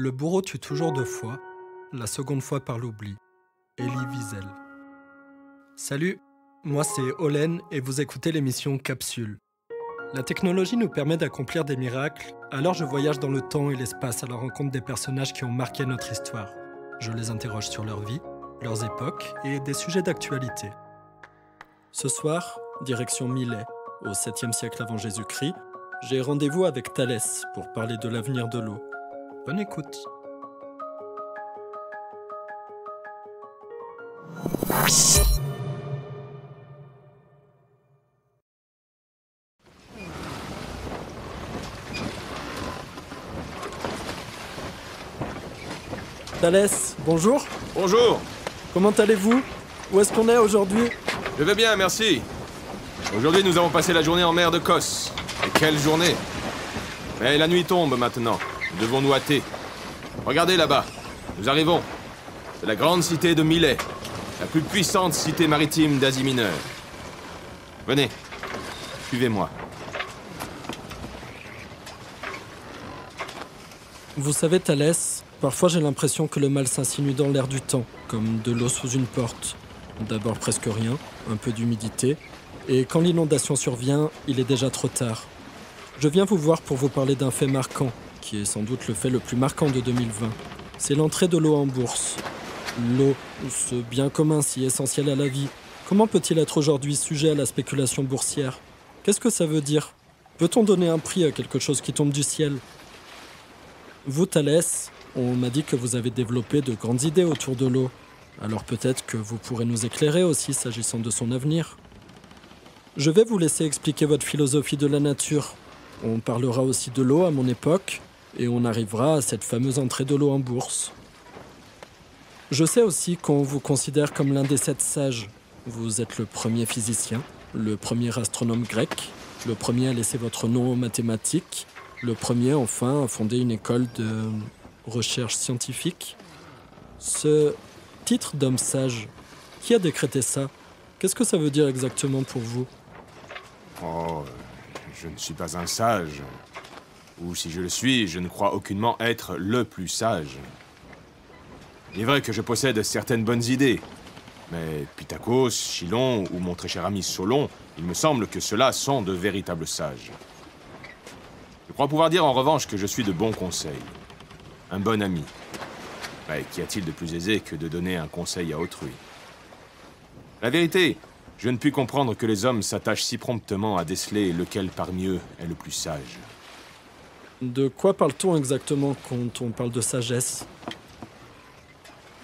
Le bourreau tue toujours deux fois, la seconde fois par l'oubli. Elie Wiesel. Salut, moi c'est Olen et vous écoutez l'émission Capsule. La technologie nous permet d'accomplir des miracles, alors je voyage dans le temps et l'espace à la rencontre des personnages qui ont marqué notre histoire. Je les interroge sur leur vie, leurs époques et des sujets d'actualité. Ce soir, direction Millet, au 7e siècle avant Jésus-Christ, j'ai rendez-vous avec Thalès pour parler de l'avenir de l'eau. Bonne écoute. Thalès, bonjour. Bonjour. Comment allez-vous Où est-ce qu'on est, aujourd'hui Je vais bien, merci. Aujourd'hui, nous avons passé la journée en mer de Cosse. Et quelle journée Mais la nuit tombe maintenant. Nous devons nous hâter. Regardez là-bas. Nous arrivons. C'est la grande cité de Milet, la plus puissante cité maritime d'Asie mineure. Venez, suivez-moi. Vous savez, Thalès, parfois j'ai l'impression que le mal s'insinue dans l'air du temps, comme de l'eau sous une porte. D'abord presque rien, un peu d'humidité, et quand l'inondation survient, il est déjà trop tard. Je viens vous voir pour vous parler d'un fait marquant, qui est sans doute le fait le plus marquant de 2020, c'est l'entrée de l'eau en bourse. L'eau, ce bien commun si essentiel à la vie, comment peut-il être aujourd'hui sujet à la spéculation boursière Qu'est-ce que ça veut dire Peut-on donner un prix à quelque chose qui tombe du ciel Vous, Thalès, on m'a dit que vous avez développé de grandes idées autour de l'eau. Alors peut-être que vous pourrez nous éclairer aussi s'agissant de son avenir. Je vais vous laisser expliquer votre philosophie de la nature. On parlera aussi de l'eau à mon époque, et on arrivera à cette fameuse entrée de l'eau en bourse. Je sais aussi qu'on vous considère comme l'un des sept sages. Vous êtes le premier physicien, le premier astronome grec, le premier à laisser votre nom aux mathématiques, le premier enfin à fonder une école de recherche scientifique. Ce titre d'homme sage, qui a décrété ça Qu'est-ce que ça veut dire exactement pour vous Oh, je ne suis pas un sage. Ou si je le suis, je ne crois aucunement être le plus sage. Il est vrai que je possède certaines bonnes idées. Mais Pythagos, Chilon ou mon très cher ami Solon, il me semble que ceux-là sont de véritables sages. Je crois pouvoir dire en revanche que je suis de bons conseils. Un bon ami. Mais qu'y a-t-il de plus aisé que de donner un conseil à autrui La vérité, je ne puis comprendre que les hommes s'attachent si promptement à déceler lequel parmi eux est le plus sage. De quoi parle-t-on exactement quand on parle de sagesse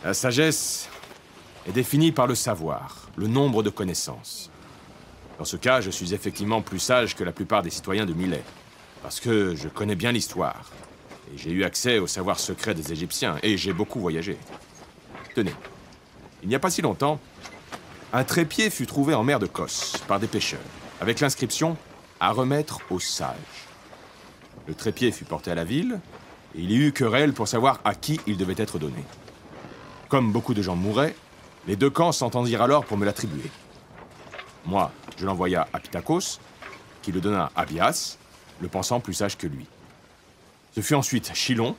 La sagesse est définie par le savoir, le nombre de connaissances. Dans ce cas, je suis effectivement plus sage que la plupart des citoyens de Milet, parce que je connais bien l'histoire, et j'ai eu accès au savoir secret des Égyptiens, et j'ai beaucoup voyagé. Tenez, il n'y a pas si longtemps, un trépied fut trouvé en mer de Cosse par des pêcheurs, avec l'inscription « à remettre aux sages ». Le trépied fut porté à la ville, et il y eut querelle pour savoir à qui il devait être donné. Comme beaucoup de gens mouraient, les deux camps s'entendirent alors pour me l'attribuer. Moi, je l'envoya à Pitakos, qui le donna à Bias, le pensant plus sage que lui. Ce fut ensuite Chilon,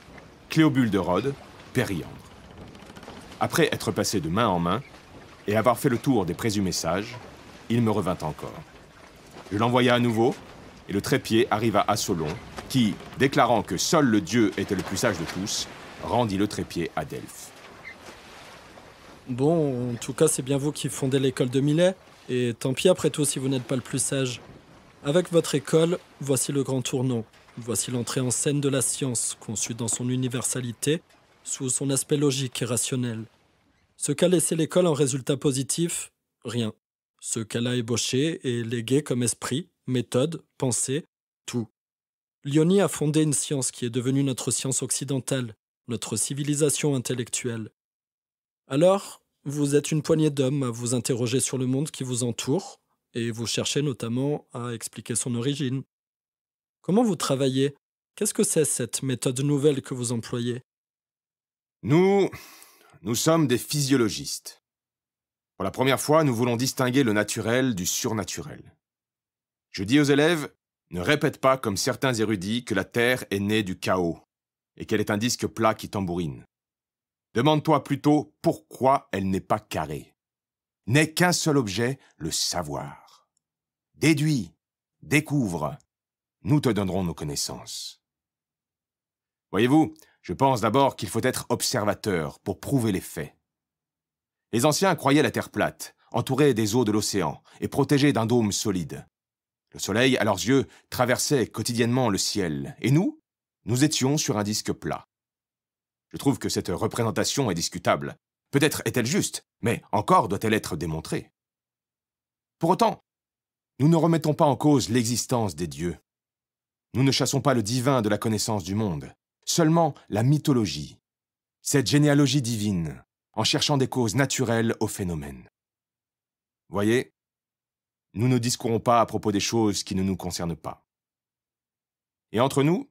Cléobule de Rhodes, Périandre. Après être passé de main en main et avoir fait le tour des présumés sages, il me revint encore. Je l'envoya à nouveau, et le trépied arriva à Solon, qui, déclarant que seul le dieu était le plus sage de tous, rendit le trépied à Delphes. Bon, en tout cas, c'est bien vous qui fondez l'école de Millet, et tant pis après tout si vous n'êtes pas le plus sage. Avec votre école, voici le grand tournant. Voici l'entrée en scène de la science, conçue dans son universalité, sous son aspect logique et rationnel. Ce qu'a laissé l'école en résultat positif Rien. Ce qu'elle a ébauché et légué comme esprit, méthode, pensée, tout. Lioni a fondé une science qui est devenue notre science occidentale, notre civilisation intellectuelle. Alors, vous êtes une poignée d'hommes à vous interroger sur le monde qui vous entoure, et vous cherchez notamment à expliquer son origine. Comment vous travaillez Qu'est-ce que c'est cette méthode nouvelle que vous employez Nous, nous sommes des physiologistes. Pour la première fois, nous voulons distinguer le naturel du surnaturel. Je dis aux élèves ne répète pas, comme certains érudits, que la Terre est née du chaos et qu'elle est un disque plat qui tambourine. Demande-toi plutôt pourquoi elle n'est pas carrée. N'est qu'un seul objet, le savoir. Déduis, découvre, nous te donnerons nos connaissances. Voyez-vous, je pense d'abord qu'il faut être observateur pour prouver les faits. Les anciens croyaient la Terre plate, entourée des eaux de l'océan et protégée d'un dôme solide. Le soleil, à leurs yeux, traversait quotidiennement le ciel, et nous, nous étions sur un disque plat. Je trouve que cette représentation est discutable. Peut-être est-elle juste, mais encore doit-elle être démontrée. Pour autant, nous ne remettons pas en cause l'existence des dieux. Nous ne chassons pas le divin de la connaissance du monde, seulement la mythologie, cette généalogie divine, en cherchant des causes naturelles aux phénomènes. Voyez, nous ne discourons pas à propos des choses qui ne nous concernent pas. Et entre nous,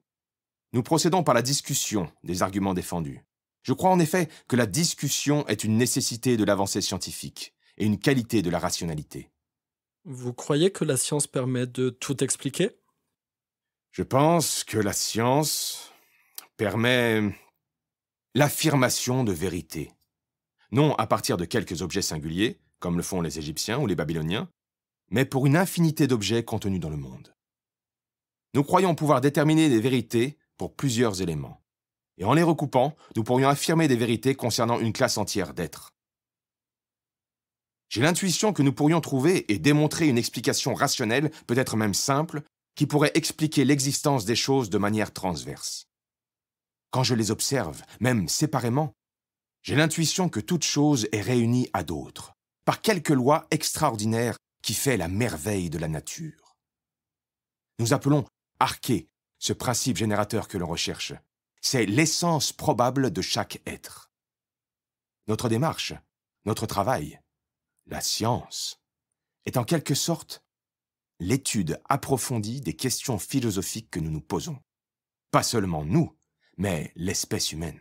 nous procédons par la discussion des arguments défendus. Je crois en effet que la discussion est une nécessité de l'avancée scientifique et une qualité de la rationalité. Vous croyez que la science permet de tout expliquer Je pense que la science permet l'affirmation de vérité. Non à partir de quelques objets singuliers, comme le font les Égyptiens ou les Babyloniens, mais pour une infinité d'objets contenus dans le monde. Nous croyons pouvoir déterminer des vérités pour plusieurs éléments. Et en les recoupant, nous pourrions affirmer des vérités concernant une classe entière d'êtres. J'ai l'intuition que nous pourrions trouver et démontrer une explication rationnelle, peut-être même simple, qui pourrait expliquer l'existence des choses de manière transverse. Quand je les observe, même séparément, j'ai l'intuition que toute chose est réunie à d'autres, par quelque loi extraordinaire qui fait la merveille de la nature. Nous appelons arché ce principe générateur que l'on recherche. C'est l'essence probable de chaque être. Notre démarche, notre travail, la science, est en quelque sorte l'étude approfondie des questions philosophiques que nous nous posons. Pas seulement nous, mais l'espèce humaine.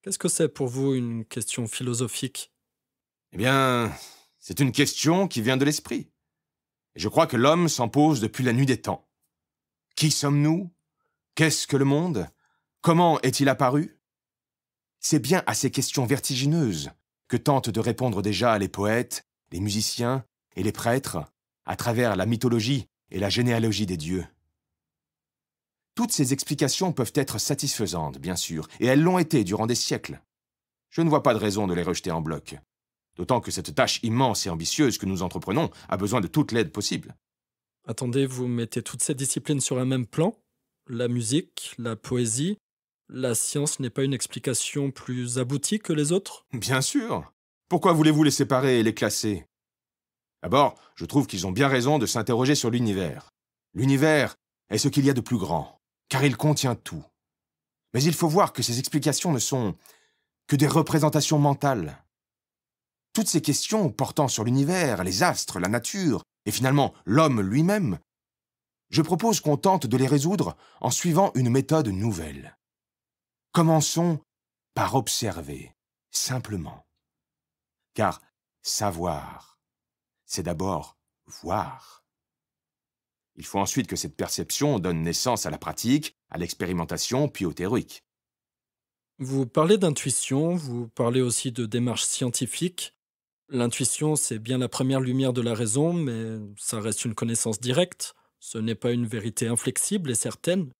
Qu'est-ce que c'est pour vous une question philosophique Eh bien, c'est une question qui vient de l'esprit. je crois que l'homme s'en pose depuis la nuit des temps. Qui sommes-nous Qu'est-ce que le monde Comment est-il apparu C'est bien à ces questions vertigineuses que tentent de répondre déjà les poètes, les musiciens et les prêtres à travers la mythologie et la généalogie des dieux. Toutes ces explications peuvent être satisfaisantes, bien sûr, et elles l'ont été durant des siècles. Je ne vois pas de raison de les rejeter en bloc. D'autant que cette tâche immense et ambitieuse que nous entreprenons a besoin de toute l'aide possible. Attendez, vous mettez toutes ces disciplines sur un même plan La musique, la poésie La science n'est pas une explication plus aboutie que les autres Bien sûr Pourquoi voulez-vous les séparer et les classer D'abord, je trouve qu'ils ont bien raison de s'interroger sur l'univers. L'univers est ce qu'il y a de plus grand, car il contient tout. Mais il faut voir que ces explications ne sont que des représentations mentales. Toutes ces questions portant sur l'univers, les astres, la nature, et finalement l'homme lui-même, je propose qu'on tente de les résoudre en suivant une méthode nouvelle. Commençons par observer, simplement. Car savoir, c'est d'abord voir. Il faut ensuite que cette perception donne naissance à la pratique, à l'expérimentation, puis au théorique. Vous parlez d'intuition, vous parlez aussi de démarche scientifique. L'intuition, c'est bien la première lumière de la raison, mais ça reste une connaissance directe, ce n'est pas une vérité inflexible et certaine.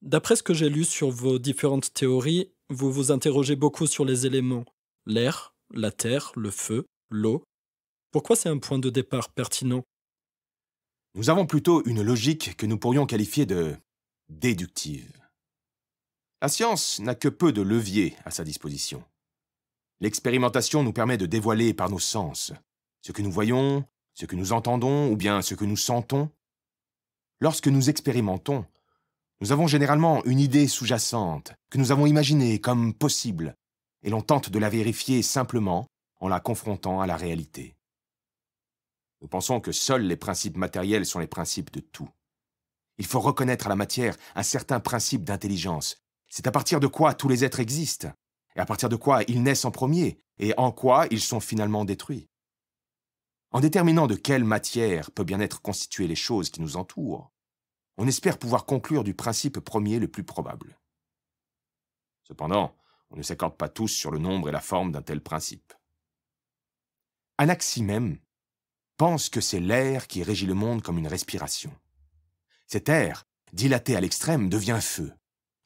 D'après ce que j'ai lu sur vos différentes théories, vous vous interrogez beaucoup sur les éléments, l'air, la terre, le feu, l'eau. Pourquoi c'est un point de départ pertinent Nous avons plutôt une logique que nous pourrions qualifier de déductive. La science n'a que peu de leviers à sa disposition. L'expérimentation nous permet de dévoiler par nos sens ce que nous voyons, ce que nous entendons ou bien ce que nous sentons. Lorsque nous expérimentons, nous avons généralement une idée sous-jacente que nous avons imaginée comme possible et l'on tente de la vérifier simplement en la confrontant à la réalité. Nous pensons que seuls les principes matériels sont les principes de tout. Il faut reconnaître à la matière un certain principe d'intelligence. C'est à partir de quoi tous les êtres existent et à partir de quoi ils naissent en premier, et en quoi ils sont finalement détruits. En déterminant de quelle matière peut bien être constituées les choses qui nous entourent, on espère pouvoir conclure du principe premier le plus probable. Cependant, on ne s'accorde pas tous sur le nombre et la forme d'un tel principe. même pense que c'est l'air qui régit le monde comme une respiration. Cet air, dilaté à l'extrême, devient feu.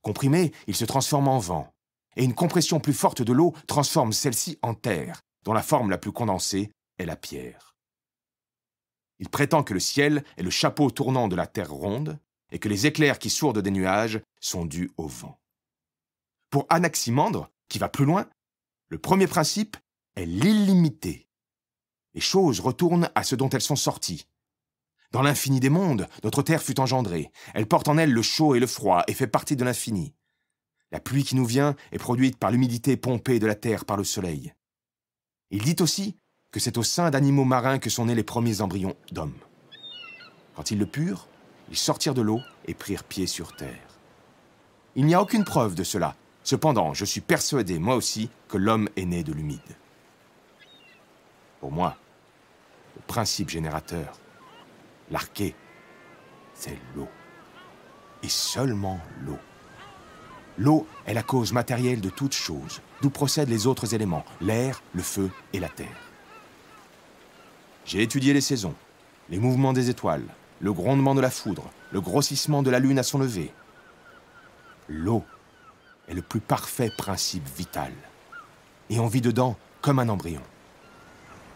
Comprimé, il se transforme en vent et une compression plus forte de l'eau transforme celle-ci en terre, dont la forme la plus condensée est la pierre. Il prétend que le ciel est le chapeau tournant de la terre ronde, et que les éclairs qui sourdent des nuages sont dus au vent. Pour Anaximandre, qui va plus loin, le premier principe est l'illimité. Les choses retournent à ce dont elles sont sorties. Dans l'infini des mondes, notre Terre fut engendrée. Elle porte en elle le chaud et le froid et fait partie de l'infini. La pluie qui nous vient est produite par l'humidité pompée de la terre par le soleil. Il dit aussi que c'est au sein d'animaux marins que sont nés les premiers embryons d'hommes. Quand ils le purent, ils sortirent de l'eau et prirent pied sur terre. Il n'y a aucune preuve de cela. Cependant, je suis persuadé, moi aussi, que l'homme est né de l'humide. Pour moi, le principe générateur, l'arché, c'est l'eau. Et seulement l'eau. L'eau est la cause matérielle de toute chose, d'où procèdent les autres éléments, l'air, le feu et la terre. J'ai étudié les saisons, les mouvements des étoiles, le grondement de la foudre, le grossissement de la lune à son lever. L'eau est le plus parfait principe vital, et on vit dedans comme un embryon.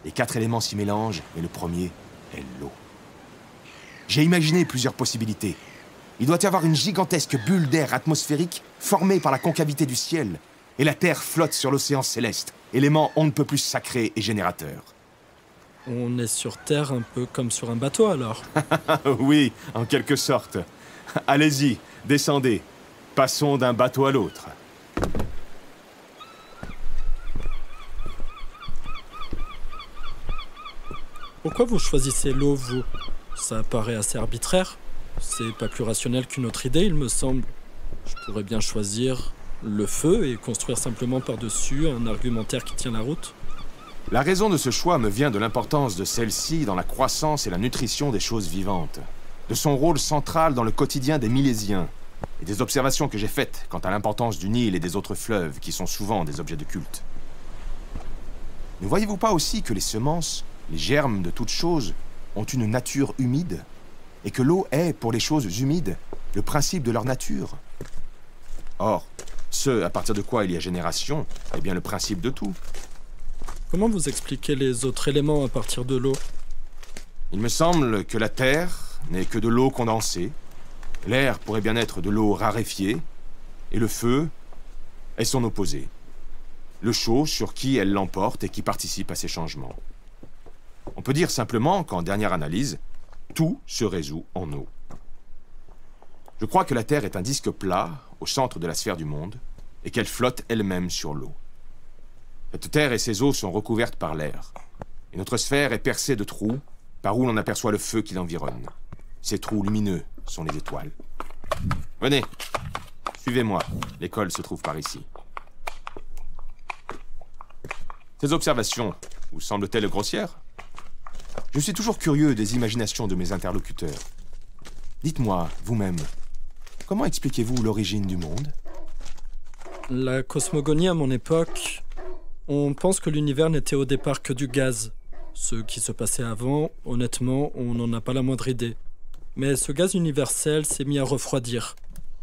Les quatre éléments s'y mélangent, et le premier est l'eau. J'ai imaginé plusieurs possibilités, il doit y avoir une gigantesque bulle d'air atmosphérique formée par la concavité du ciel, et la Terre flotte sur l'océan céleste, élément on ne peut plus sacré et générateur. On est sur Terre un peu comme sur un bateau alors Oui, en quelque sorte. Allez-y, descendez. Passons d'un bateau à l'autre. Pourquoi vous choisissez l'eau, vous Ça paraît assez arbitraire. C'est pas plus rationnel qu'une autre idée, il me semble. Je pourrais bien choisir le feu et construire simplement par-dessus un argumentaire qui tient la route. La raison de ce choix me vient de l'importance de celle-ci dans la croissance et la nutrition des choses vivantes, de son rôle central dans le quotidien des Milésiens, et des observations que j'ai faites quant à l'importance du Nil et des autres fleuves qui sont souvent des objets de culte. Ne voyez-vous pas aussi que les semences, les germes de toutes choses, ont une nature humide et que l'eau est, pour les choses humides, le principe de leur nature. Or, ce à partir de quoi il y a génération est bien le principe de tout. Comment vous expliquez les autres éléments à partir de l'eau Il me semble que la terre n'est que de l'eau condensée, l'air pourrait bien être de l'eau raréfiée, et le feu est son opposé. Le chaud sur qui elle l'emporte et qui participe à ces changements. On peut dire simplement qu'en dernière analyse, tout se résout en eau. Je crois que la Terre est un disque plat au centre de la sphère du monde et qu'elle flotte elle-même sur l'eau. Cette Terre et ses eaux sont recouvertes par l'air, et notre sphère est percée de trous par où l'on aperçoit le feu qui l'environne. Ces trous lumineux sont les étoiles. Venez, suivez-moi, l'école se trouve par ici. Ces observations vous semblent-elles grossières je suis toujours curieux des imaginations de mes interlocuteurs. Dites-moi, vous-même, comment expliquez-vous l'origine du monde La cosmogonie à mon époque, on pense que l'univers n'était au départ que du gaz. Ce qui se passait avant, honnêtement, on n'en a pas la moindre idée. Mais ce gaz universel s'est mis à refroidir.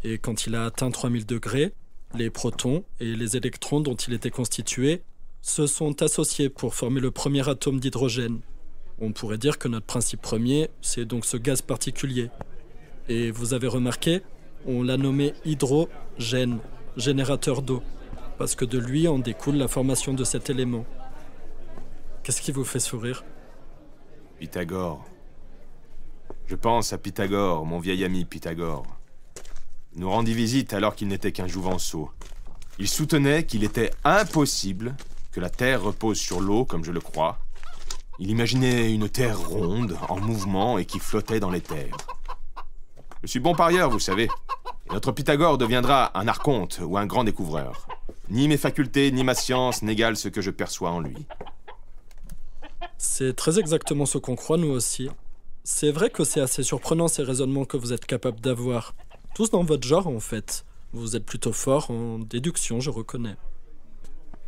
Et quand il a atteint 3000 degrés, les protons et les électrons dont il était constitué se sont associés pour former le premier atome d'hydrogène. On pourrait dire que notre principe premier, c'est donc ce gaz particulier. Et vous avez remarqué, on l'a nommé hydrogène, générateur d'eau, parce que de lui en découle la formation de cet élément. Qu'est-ce qui vous fait sourire Pythagore. Je pense à Pythagore, mon vieil ami Pythagore. Il nous rendit visite alors qu'il n'était qu'un jouvenceau. Il soutenait qu'il était impossible que la Terre repose sur l'eau, comme je le crois, il imaginait une terre ronde, en mouvement et qui flottait dans les terres. Je suis bon parieur, vous savez. notre Pythagore deviendra un archonte ou un grand découvreur. Ni mes facultés, ni ma science n'égalent ce que je perçois en lui. C'est très exactement ce qu'on croit, nous aussi. C'est vrai que c'est assez surprenant ces raisonnements que vous êtes capable d'avoir. Tous dans votre genre, en fait. Vous êtes plutôt fort en déduction, je reconnais.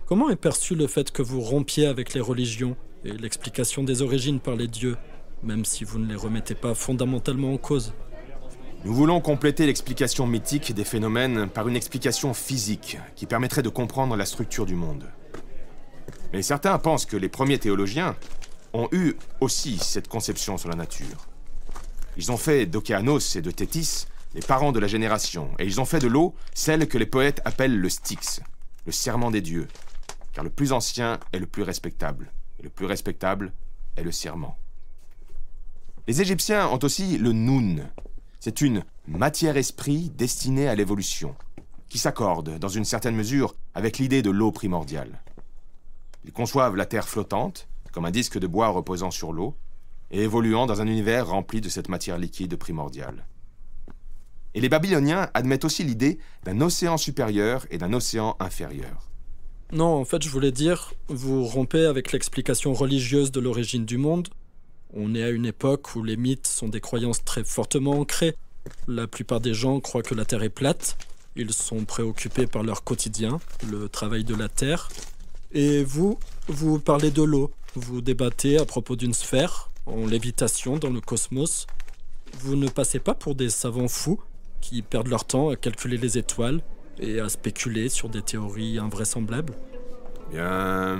Comment est perçu le fait que vous rompiez avec les religions et l'explication des origines par les dieux, même si vous ne les remettez pas fondamentalement en cause. Nous voulons compléter l'explication mythique des phénomènes par une explication physique qui permettrait de comprendre la structure du monde. Mais certains pensent que les premiers théologiens ont eu aussi cette conception sur la nature. Ils ont fait d'Océanos et de Tétis les parents de la génération, et ils ont fait de l'eau celle que les poètes appellent le Styx, le serment des dieux, car le plus ancien est le plus respectable le plus respectable est le serment. Les Égyptiens ont aussi le noun. C'est une matière-esprit destinée à l'évolution, qui s'accorde, dans une certaine mesure, avec l'idée de l'eau primordiale. Ils conçoivent la Terre flottante, comme un disque de bois reposant sur l'eau, et évoluant dans un univers rempli de cette matière liquide primordiale. Et les Babyloniens admettent aussi l'idée d'un océan supérieur et d'un océan inférieur. Non, en fait, je voulais dire, vous rompez avec l'explication religieuse de l'origine du monde. On est à une époque où les mythes sont des croyances très fortement ancrées. La plupart des gens croient que la Terre est plate. Ils sont préoccupés par leur quotidien, le travail de la Terre. Et vous, vous parlez de l'eau. Vous débattez à propos d'une sphère en lévitation dans le cosmos. Vous ne passez pas pour des savants fous qui perdent leur temps à calculer les étoiles et à spéculer sur des théories invraisemblables Bien.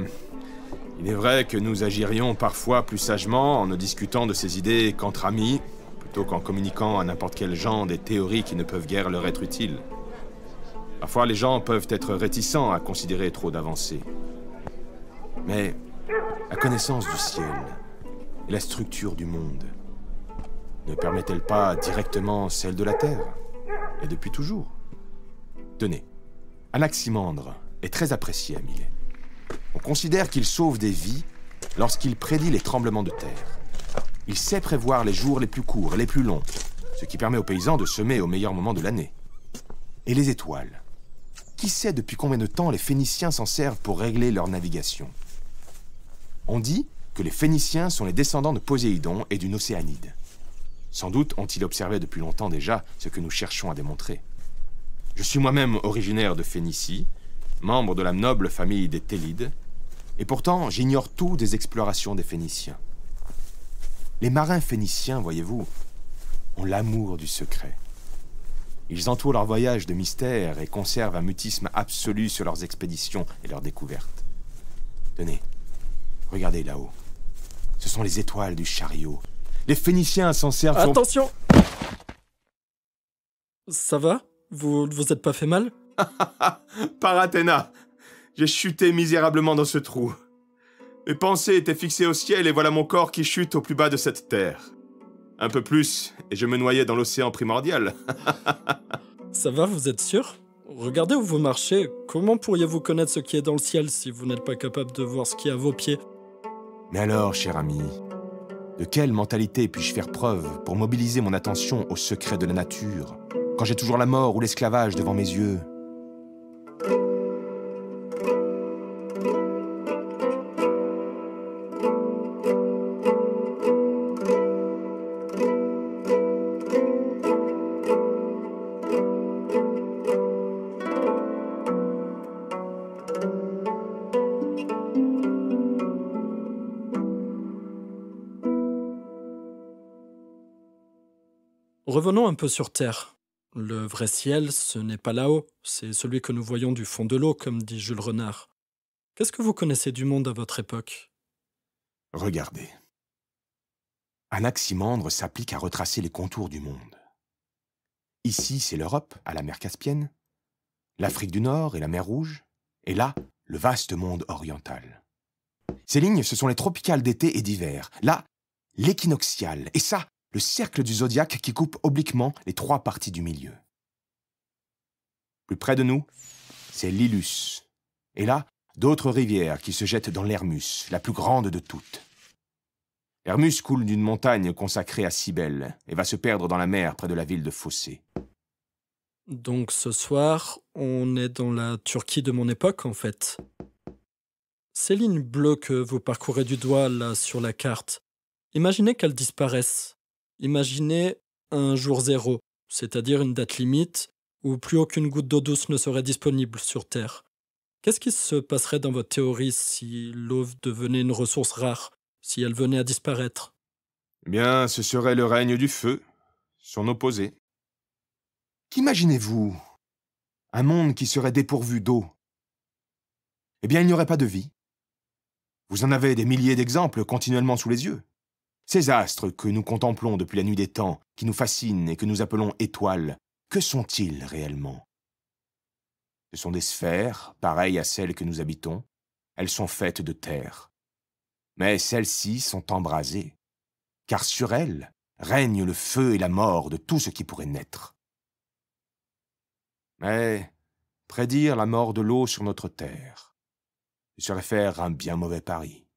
Il est vrai que nous agirions parfois plus sagement en ne discutant de ces idées qu'entre amis, plutôt qu'en communiquant à n'importe quel genre des théories qui ne peuvent guère leur être utiles. Parfois, les gens peuvent être réticents à considérer trop d'avancées. Mais la connaissance du ciel et la structure du monde ne permet-elle pas directement celle de la Terre Et depuis toujours Tenez, Anaximandre est très apprécié à Milet. On considère qu'il sauve des vies lorsqu'il prédit les tremblements de terre. Il sait prévoir les jours les plus courts et les plus longs, ce qui permet aux paysans de semer au meilleur moment de l'année. Et les étoiles Qui sait depuis combien de temps les Phéniciens s'en servent pour régler leur navigation On dit que les Phéniciens sont les descendants de Poséidon et d'une Océanide. Sans doute ont-ils observé depuis longtemps déjà ce que nous cherchons à démontrer. Je suis moi-même originaire de Phénicie, membre de la noble famille des Télides, et pourtant j'ignore tout des explorations des Phéniciens. Les marins phéniciens, voyez-vous, ont l'amour du secret. Ils entourent leur voyage de mystère et conservent un mutisme absolu sur leurs expéditions et leurs découvertes. Tenez, regardez là-haut. Ce sont les étoiles du chariot. Les Phéniciens s'en servent. Attention Ça va vous vous êtes pas fait mal Par Athéna J'ai chuté misérablement dans ce trou. Mes pensées étaient fixées au ciel et voilà mon corps qui chute au plus bas de cette terre. Un peu plus, et je me noyais dans l'océan primordial. Ça va, vous êtes sûr Regardez où vous marchez. Comment pourriez-vous connaître ce qui est dans le ciel si vous n'êtes pas capable de voir ce qui est à vos pieds Mais alors, cher ami, de quelle mentalité puis-je faire preuve pour mobiliser mon attention aux secrets de la nature quand j'ai toujours la mort ou l'esclavage devant mes yeux. Revenons un peu sur Terre. Le vrai ciel, ce n'est pas là-haut, c'est celui que nous voyons du fond de l'eau, comme dit Jules Renard. Qu'est-ce que vous connaissez du monde à votre époque Regardez. Anaximandre s'applique à retracer les contours du monde. Ici, c'est l'Europe, à la mer Caspienne, l'Afrique du Nord et la mer Rouge, et là, le vaste monde oriental. Ces lignes, ce sont les tropicales d'été et d'hiver, là, l'équinoxial, et ça, le cercle du zodiaque qui coupe obliquement les trois parties du milieu. Plus près de nous, c'est l'Illus. Et là, d'autres rivières qui se jettent dans l'Hermus, la plus grande de toutes. Hermus coule d'une montagne consacrée à Cybèle et va se perdre dans la mer près de la ville de Fossé. Donc ce soir, on est dans la Turquie de mon époque en fait. Ces lignes bleues que vous parcourez du doigt là sur la carte, imaginez qu'elles disparaissent. Imaginez un jour zéro, c'est-à-dire une date limite où plus aucune goutte d'eau douce ne serait disponible sur Terre. Qu'est-ce qui se passerait dans votre théorie si l'eau devenait une ressource rare, si elle venait à disparaître eh Bien, ce serait le règne du feu, son opposé. Qu'imaginez-vous Un monde qui serait dépourvu d'eau. Eh bien, il n'y aurait pas de vie. Vous en avez des milliers d'exemples continuellement sous les yeux. Ces astres que nous contemplons depuis la nuit des temps, qui nous fascinent et que nous appelons étoiles, que sont-ils réellement Ce sont des sphères, pareilles à celles que nous habitons. Elles sont faites de terre. Mais celles-ci sont embrasées, car sur elles règne le feu et la mort de tout ce qui pourrait naître. Mais prédire la mort de l'eau sur notre terre ce serait faire un bien mauvais pari.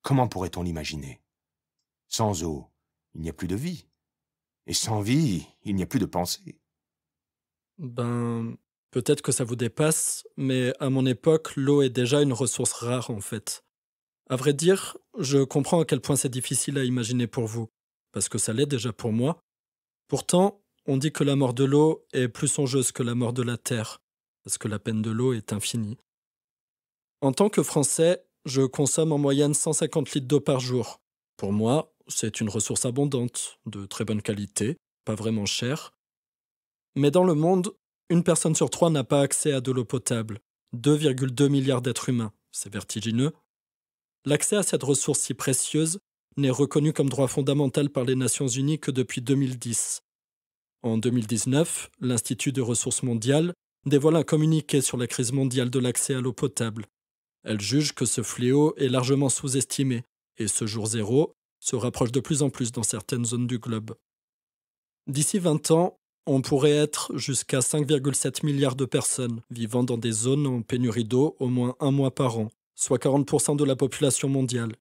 Comment pourrait-on l'imaginer sans eau, il n'y a plus de vie. Et sans vie, il n'y a plus de pensée. Ben, peut-être que ça vous dépasse, mais à mon époque, l'eau est déjà une ressource rare en fait. À vrai dire, je comprends à quel point c'est difficile à imaginer pour vous, parce que ça l'est déjà pour moi. Pourtant, on dit que la mort de l'eau est plus songeuse que la mort de la terre, parce que la peine de l'eau est infinie. En tant que Français, je consomme en moyenne 150 litres d'eau par jour. Pour moi, c'est une ressource abondante, de très bonne qualité, pas vraiment chère. Mais dans le monde, une personne sur trois n'a pas accès à de l'eau potable. 2,2 milliards d'êtres humains, c'est vertigineux. L'accès à cette ressource si précieuse n'est reconnu comme droit fondamental par les Nations Unies que depuis 2010. En 2019, l'Institut de ressources mondiales dévoile un communiqué sur la crise mondiale de l'accès à l'eau potable. Elle juge que ce fléau est largement sous-estimé, et ce jour zéro, se rapproche de plus en plus dans certaines zones du globe. D'ici 20 ans, on pourrait être jusqu'à 5,7 milliards de personnes vivant dans des zones en pénurie d'eau au moins un mois par an, soit 40% de la population mondiale.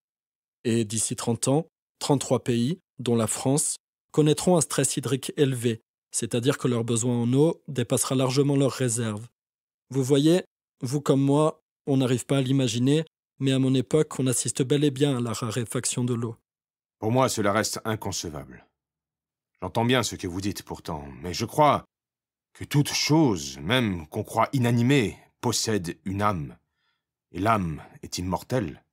Et d'ici 30 ans, 33 pays, dont la France, connaîtront un stress hydrique élevé, c'est-à-dire que leurs besoins en eau dépassera largement leurs réserves. Vous voyez, vous comme moi, on n'arrive pas à l'imaginer, mais à mon époque, on assiste bel et bien à la raréfaction de l'eau. Pour moi, cela reste inconcevable. J'entends bien ce que vous dites pourtant, mais je crois que toute chose, même qu'on croit inanimée, possède une âme, et l'âme est immortelle.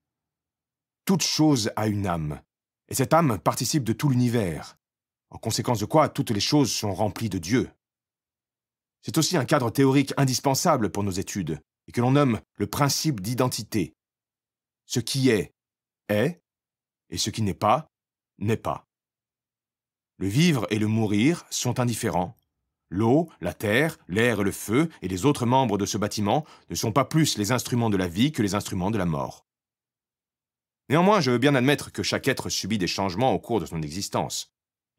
Toute chose a une âme, et cette âme participe de tout l'univers, en conséquence de quoi toutes les choses sont remplies de Dieu. C'est aussi un cadre théorique indispensable pour nos études, et que l'on nomme le principe d'identité. Ce qui est, est, et ce qui n'est pas, n'est pas. Le vivre et le mourir sont indifférents. L'eau, la terre, l'air et le feu et les autres membres de ce bâtiment ne sont pas plus les instruments de la vie que les instruments de la mort. Néanmoins, je veux bien admettre que chaque être subit des changements au cours de son existence.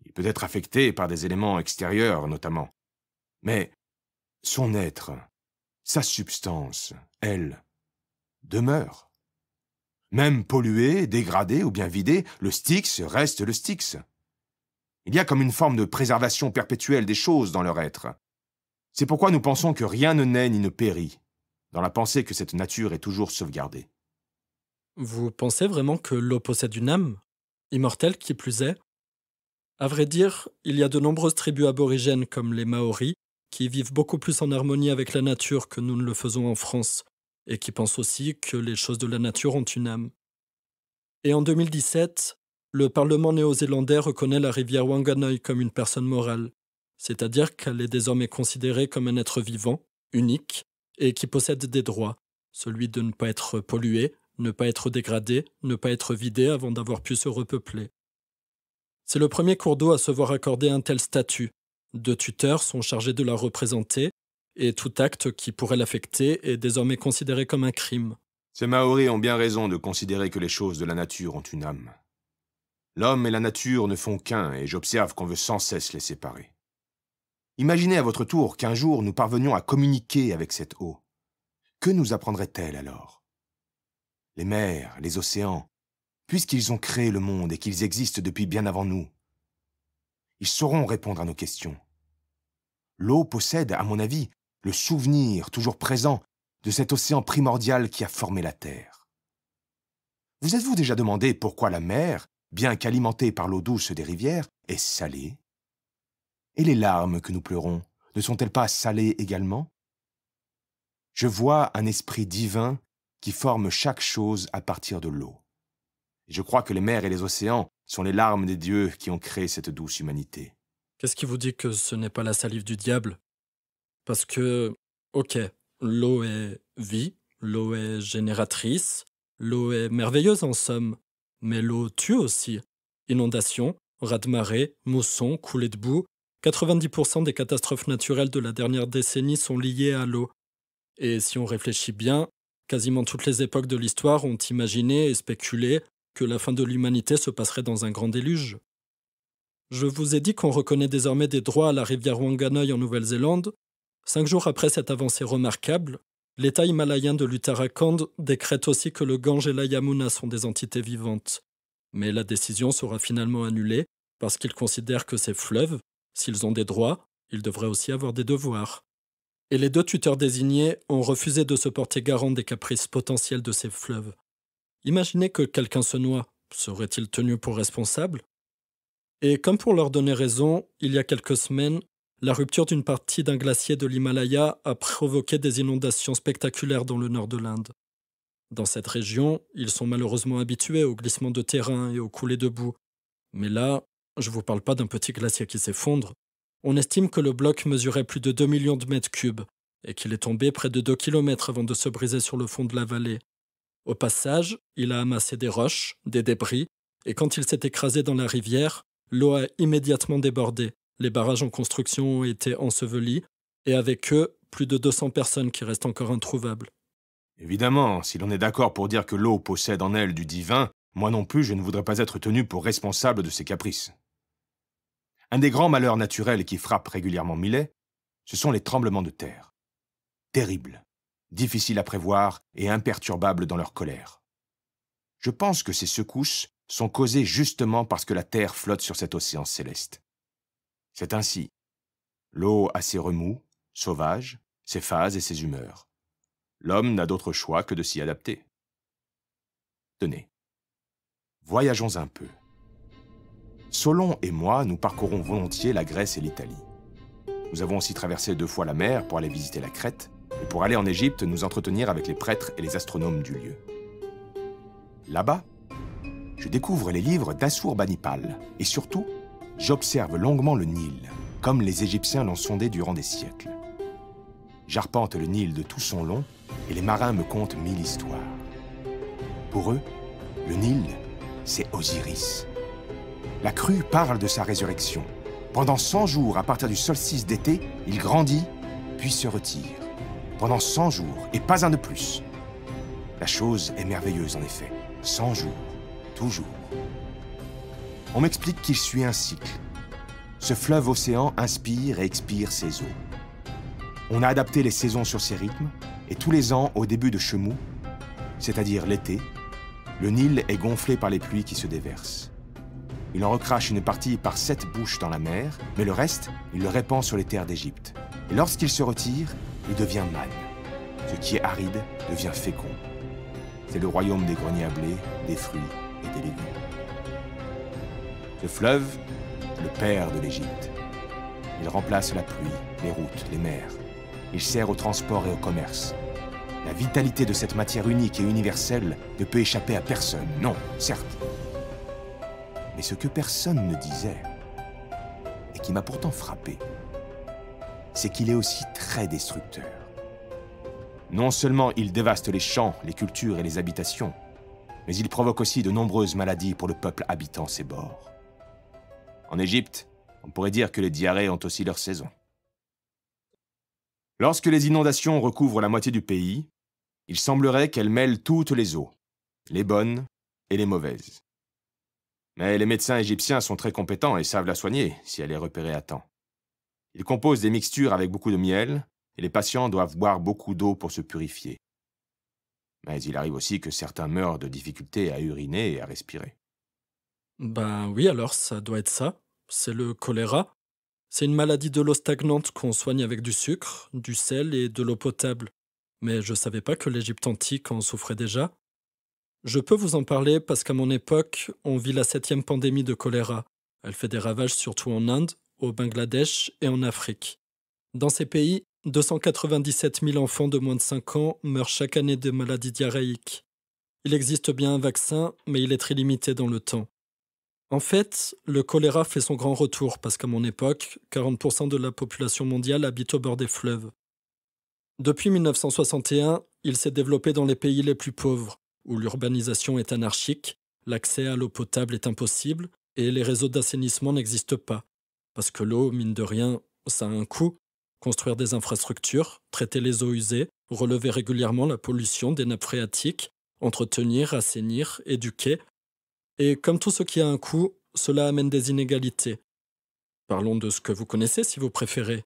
Il peut être affecté par des éléments extérieurs notamment. Mais son être, sa substance, elle, demeure. Même pollué, dégradé ou bien vidé, le Styx reste le Styx. Il y a comme une forme de préservation perpétuelle des choses dans leur être. C'est pourquoi nous pensons que rien ne naît ni ne périt, dans la pensée que cette nature est toujours sauvegardée. Vous pensez vraiment que l'eau possède une âme Immortelle qui plus est À vrai dire, il y a de nombreuses tribus aborigènes comme les Maoris, qui vivent beaucoup plus en harmonie avec la nature que nous ne le faisons en France et qui pense aussi que les choses de la nature ont une âme. Et en 2017, le Parlement néo-zélandais reconnaît la rivière Wanganui comme une personne morale, c'est-à-dire qu'elle est désormais considérée comme un être vivant, unique, et qui possède des droits, celui de ne pas être pollué, ne pas être dégradé, ne pas être vidé avant d'avoir pu se repeupler. C'est le premier cours d'eau à se voir accorder un tel statut. Deux tuteurs sont chargés de la représenter et tout acte qui pourrait l'affecter est désormais considéré comme un crime. Ces Maoris ont bien raison de considérer que les choses de la nature ont une âme. L'homme et la nature ne font qu'un, et j'observe qu'on veut sans cesse les séparer. Imaginez à votre tour qu'un jour nous parvenions à communiquer avec cette eau. Que nous apprendrait-elle alors Les mers, les océans, puisqu'ils ont créé le monde et qu'ils existent depuis bien avant nous, ils sauront répondre à nos questions. L'eau possède, à mon avis, le souvenir toujours présent de cet océan primordial qui a formé la Terre. Vous êtes-vous déjà demandé pourquoi la mer, bien qu'alimentée par l'eau douce des rivières, est salée Et les larmes que nous pleurons ne sont-elles pas salées également Je vois un esprit divin qui forme chaque chose à partir de l'eau. Je crois que les mers et les océans sont les larmes des dieux qui ont créé cette douce humanité. Qu'est-ce qui vous dit que ce n'est pas la salive du diable parce que, ok, l'eau est vie, l'eau est génératrice, l'eau est merveilleuse en somme, mais l'eau tue aussi. Inondations, raz de marée, moussons, coulées de boue, 90% des catastrophes naturelles de la dernière décennie sont liées à l'eau. Et si on réfléchit bien, quasiment toutes les époques de l'histoire ont imaginé et spéculé que la fin de l'humanité se passerait dans un grand déluge. Je vous ai dit qu'on reconnaît désormais des droits à la rivière Wanganoï en Nouvelle-Zélande, Cinq jours après cette avancée remarquable, l'État himalayen de l'Uttarakhand décrète aussi que le Gange et la Yamuna sont des entités vivantes. Mais la décision sera finalement annulée parce qu'ils considèrent que ces fleuves, s'ils ont des droits, ils devraient aussi avoir des devoirs. Et les deux tuteurs désignés ont refusé de se porter garant des caprices potentiels de ces fleuves. Imaginez que quelqu'un se noie, serait-il tenu pour responsable Et comme pour leur donner raison, il y a quelques semaines, la rupture d'une partie d'un glacier de l'Himalaya a provoqué des inondations spectaculaires dans le nord de l'Inde. Dans cette région, ils sont malheureusement habitués aux glissements de terrain et aux coulées de boue. Mais là, je ne vous parle pas d'un petit glacier qui s'effondre. On estime que le bloc mesurait plus de 2 millions de mètres cubes et qu'il est tombé près de 2 km avant de se briser sur le fond de la vallée. Au passage, il a amassé des roches, des débris, et quand il s'est écrasé dans la rivière, l'eau a immédiatement débordé, les barrages en construction ont été ensevelis, et avec eux, plus de 200 personnes qui restent encore introuvables. Évidemment, si l'on est d'accord pour dire que l'eau possède en elle du divin, moi non plus je ne voudrais pas être tenu pour responsable de ses caprices. Un des grands malheurs naturels qui frappe régulièrement Millet, ce sont les tremblements de terre. Terribles, difficiles à prévoir et imperturbables dans leur colère. Je pense que ces secousses sont causées justement parce que la Terre flotte sur cet océan céleste. C'est ainsi. L'eau a ses remous, sauvages, ses phases et ses humeurs. L'homme n'a d'autre choix que de s'y adapter. Tenez. Voyageons un peu. Solon et moi, nous parcourons volontiers la Grèce et l'Italie. Nous avons aussi traversé deux fois la mer pour aller visiter la Crète et pour aller en Égypte nous entretenir avec les prêtres et les astronomes du lieu. Là-bas, je découvre les livres d'Assourbanipal, et surtout j'observe longuement le Nil, comme les Égyptiens l'ont sondé durant des siècles. J'arpente le Nil de tout son long et les marins me comptent mille histoires. Pour eux, le Nil, c'est Osiris. La crue parle de sa résurrection. Pendant 100 jours, à partir du solstice d'été, il grandit, puis se retire. Pendant 100 jours, et pas un de plus. La chose est merveilleuse en effet. 100 jours, toujours. On m'explique qu'il suit un cycle. Ce fleuve-océan inspire et expire ses eaux. On a adapté les saisons sur ses rythmes, et tous les ans, au début de Chemou, c'est-à-dire l'été, le Nil est gonflé par les pluies qui se déversent. Il en recrache une partie par sept bouches dans la mer, mais le reste, il le répand sur les terres d'Égypte. Et lorsqu'il se retire, il devient mâle. Ce qui est aride devient fécond. C'est le royaume des greniers à blé, des fruits et des légumes. Le fleuve, le père de l'Égypte. Il remplace la pluie, les routes, les mers. Il sert au transport et au commerce. La vitalité de cette matière unique et universelle ne peut échapper à personne, non, certes. Mais ce que personne ne disait, et qui m'a pourtant frappé, c'est qu'il est aussi très destructeur. Non seulement il dévaste les champs, les cultures et les habitations, mais il provoque aussi de nombreuses maladies pour le peuple habitant ses bords. En Égypte, on pourrait dire que les diarrhées ont aussi leur saison. Lorsque les inondations recouvrent la moitié du pays, il semblerait qu'elles mêlent toutes les eaux, les bonnes et les mauvaises. Mais les médecins égyptiens sont très compétents et savent la soigner si elle est repérée à temps. Ils composent des mixtures avec beaucoup de miel, et les patients doivent boire beaucoup d'eau pour se purifier. Mais il arrive aussi que certains meurent de difficultés à uriner et à respirer. Ben oui, alors ça doit être ça. C'est le choléra. C'est une maladie de l'eau stagnante qu'on soigne avec du sucre, du sel et de l'eau potable. Mais je ne savais pas que l'Égypte antique en souffrait déjà. Je peux vous en parler parce qu'à mon époque, on vit la septième pandémie de choléra. Elle fait des ravages surtout en Inde, au Bangladesh et en Afrique. Dans ces pays, 297 000 enfants de moins de 5 ans meurent chaque année de maladies diarrhéiques. Il existe bien un vaccin, mais il est très limité dans le temps. En fait, le choléra fait son grand retour parce qu'à mon époque, 40% de la population mondiale habite au bord des fleuves. Depuis 1961, il s'est développé dans les pays les plus pauvres, où l'urbanisation est anarchique, l'accès à l'eau potable est impossible et les réseaux d'assainissement n'existent pas. Parce que l'eau, mine de rien, ça a un coût. Construire des infrastructures, traiter les eaux usées, relever régulièrement la pollution des nappes phréatiques, entretenir, assainir, éduquer, et comme tout ce qui a un coût, cela amène des inégalités. Parlons de ce que vous connaissez si vous préférez.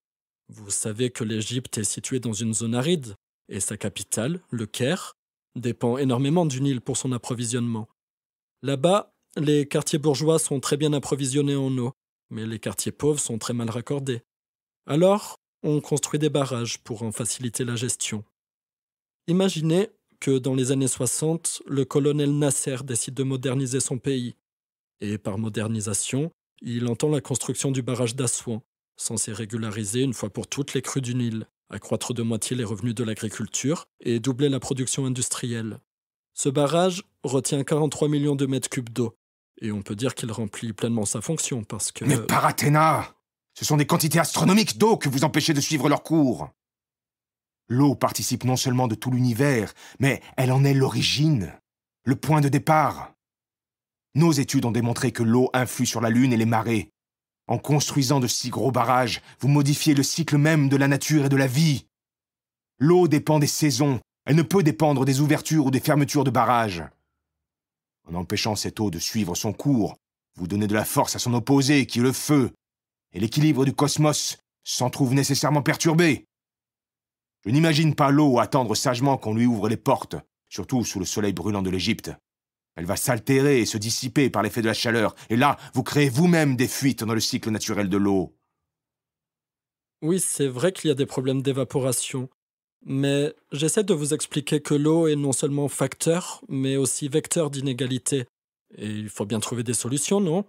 Vous savez que l'Égypte est située dans une zone aride, et sa capitale, le Caire, dépend énormément du Nil pour son approvisionnement. Là-bas, les quartiers bourgeois sont très bien approvisionnés en eau, mais les quartiers pauvres sont très mal raccordés. Alors, on construit des barrages pour en faciliter la gestion. Imaginez que dans les années 60, le colonel Nasser décide de moderniser son pays. Et par modernisation, il entend la construction du barrage d'Assouan, censé régulariser une fois pour toutes les crues du Nil, accroître de moitié les revenus de l'agriculture et doubler la production industrielle. Ce barrage retient 43 millions de mètres cubes d'eau, et on peut dire qu'il remplit pleinement sa fonction parce que... Mais par Athéna Ce sont des quantités astronomiques d'eau que vous empêchez de suivre leur cours L'eau participe non seulement de tout l'univers, mais elle en est l'origine, le point de départ. Nos études ont démontré que l'eau influe sur la Lune et les marées. En construisant de si gros barrages, vous modifiez le cycle même de la nature et de la vie. L'eau dépend des saisons, elle ne peut dépendre des ouvertures ou des fermetures de barrages. En empêchant cette eau de suivre son cours, vous donnez de la force à son opposé, qui est le feu, et l'équilibre du cosmos s'en trouve nécessairement perturbé. Je n'imagine pas l'eau attendre sagement qu'on lui ouvre les portes, surtout sous le soleil brûlant de l'Égypte. Elle va s'altérer et se dissiper par l'effet de la chaleur, et là, vous créez vous-même des fuites dans le cycle naturel de l'eau. Oui, c'est vrai qu'il y a des problèmes d'évaporation, mais j'essaie de vous expliquer que l'eau est non seulement facteur, mais aussi vecteur d'inégalité. Et il faut bien trouver des solutions, non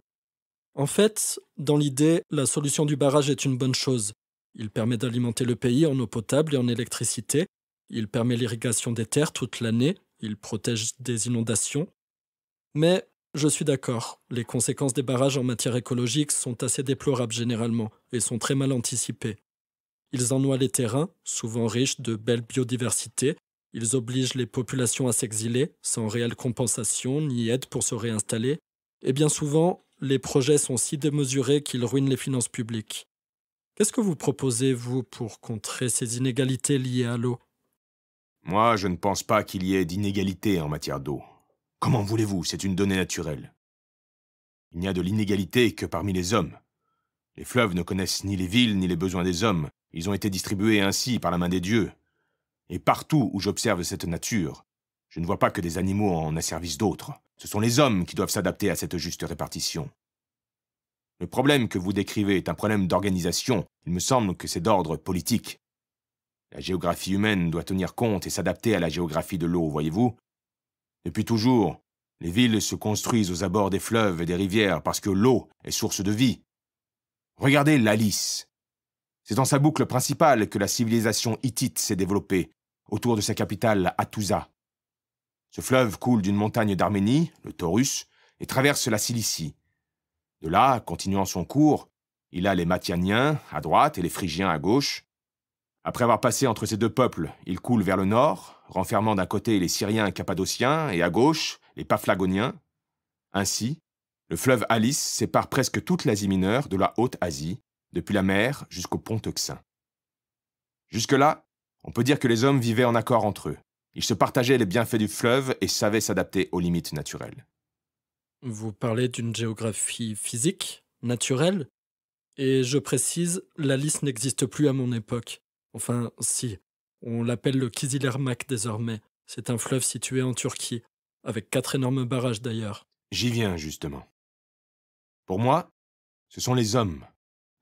En fait, dans l'idée, la solution du barrage est une bonne chose. Il permet d'alimenter le pays en eau potable et en électricité. Il permet l'irrigation des terres toute l'année. Il protège des inondations. Mais je suis d'accord, les conséquences des barrages en matière écologique sont assez déplorables généralement et sont très mal anticipées. Ils ennoient les terrains, souvent riches de belles biodiversités. Ils obligent les populations à s'exiler, sans réelle compensation ni aide pour se réinstaller. Et bien souvent, les projets sont si démesurés qu'ils ruinent les finances publiques. Qu'est-ce que vous proposez, vous, pour contrer ces inégalités liées à l'eau Moi, je ne pense pas qu'il y ait d'inégalité en matière d'eau. Comment voulez-vous C'est une donnée naturelle. Il n'y a de l'inégalité que parmi les hommes. Les fleuves ne connaissent ni les villes ni les besoins des hommes. Ils ont été distribués ainsi par la main des dieux. Et partout où j'observe cette nature, je ne vois pas que des animaux en asservissent d'autres. Ce sont les hommes qui doivent s'adapter à cette juste répartition. Le problème que vous décrivez est un problème d'organisation. Il me semble que c'est d'ordre politique. La géographie humaine doit tenir compte et s'adapter à la géographie de l'eau, voyez-vous. Depuis toujours, les villes se construisent aux abords des fleuves et des rivières parce que l'eau est source de vie. Regardez l'Alice. C'est dans sa boucle principale que la civilisation hittite s'est développée, autour de sa capitale Atouza. Ce fleuve coule d'une montagne d'Arménie, le Taurus, et traverse la Cilicie, de là, continuant son cours, il a les Matianiens à droite et les Phrygiens à gauche. Après avoir passé entre ces deux peuples, il coule vers le nord, renfermant d'un côté les Syriens et Cappadociens et à gauche les Paphlagoniens. Ainsi, le fleuve Alice sépare presque toute l'Asie mineure de la Haute-Asie, depuis la mer jusqu'au pont Euxin. Jusque-là, on peut dire que les hommes vivaient en accord entre eux. Ils se partageaient les bienfaits du fleuve et savaient s'adapter aux limites naturelles. Vous parlez d'une géographie physique, naturelle, et je précise, la liste n'existe plus à mon époque. Enfin, si. On l'appelle le Kizilermak désormais. C'est un fleuve situé en Turquie, avec quatre énormes barrages d'ailleurs. J'y viens, justement. Pour moi, ce sont les hommes,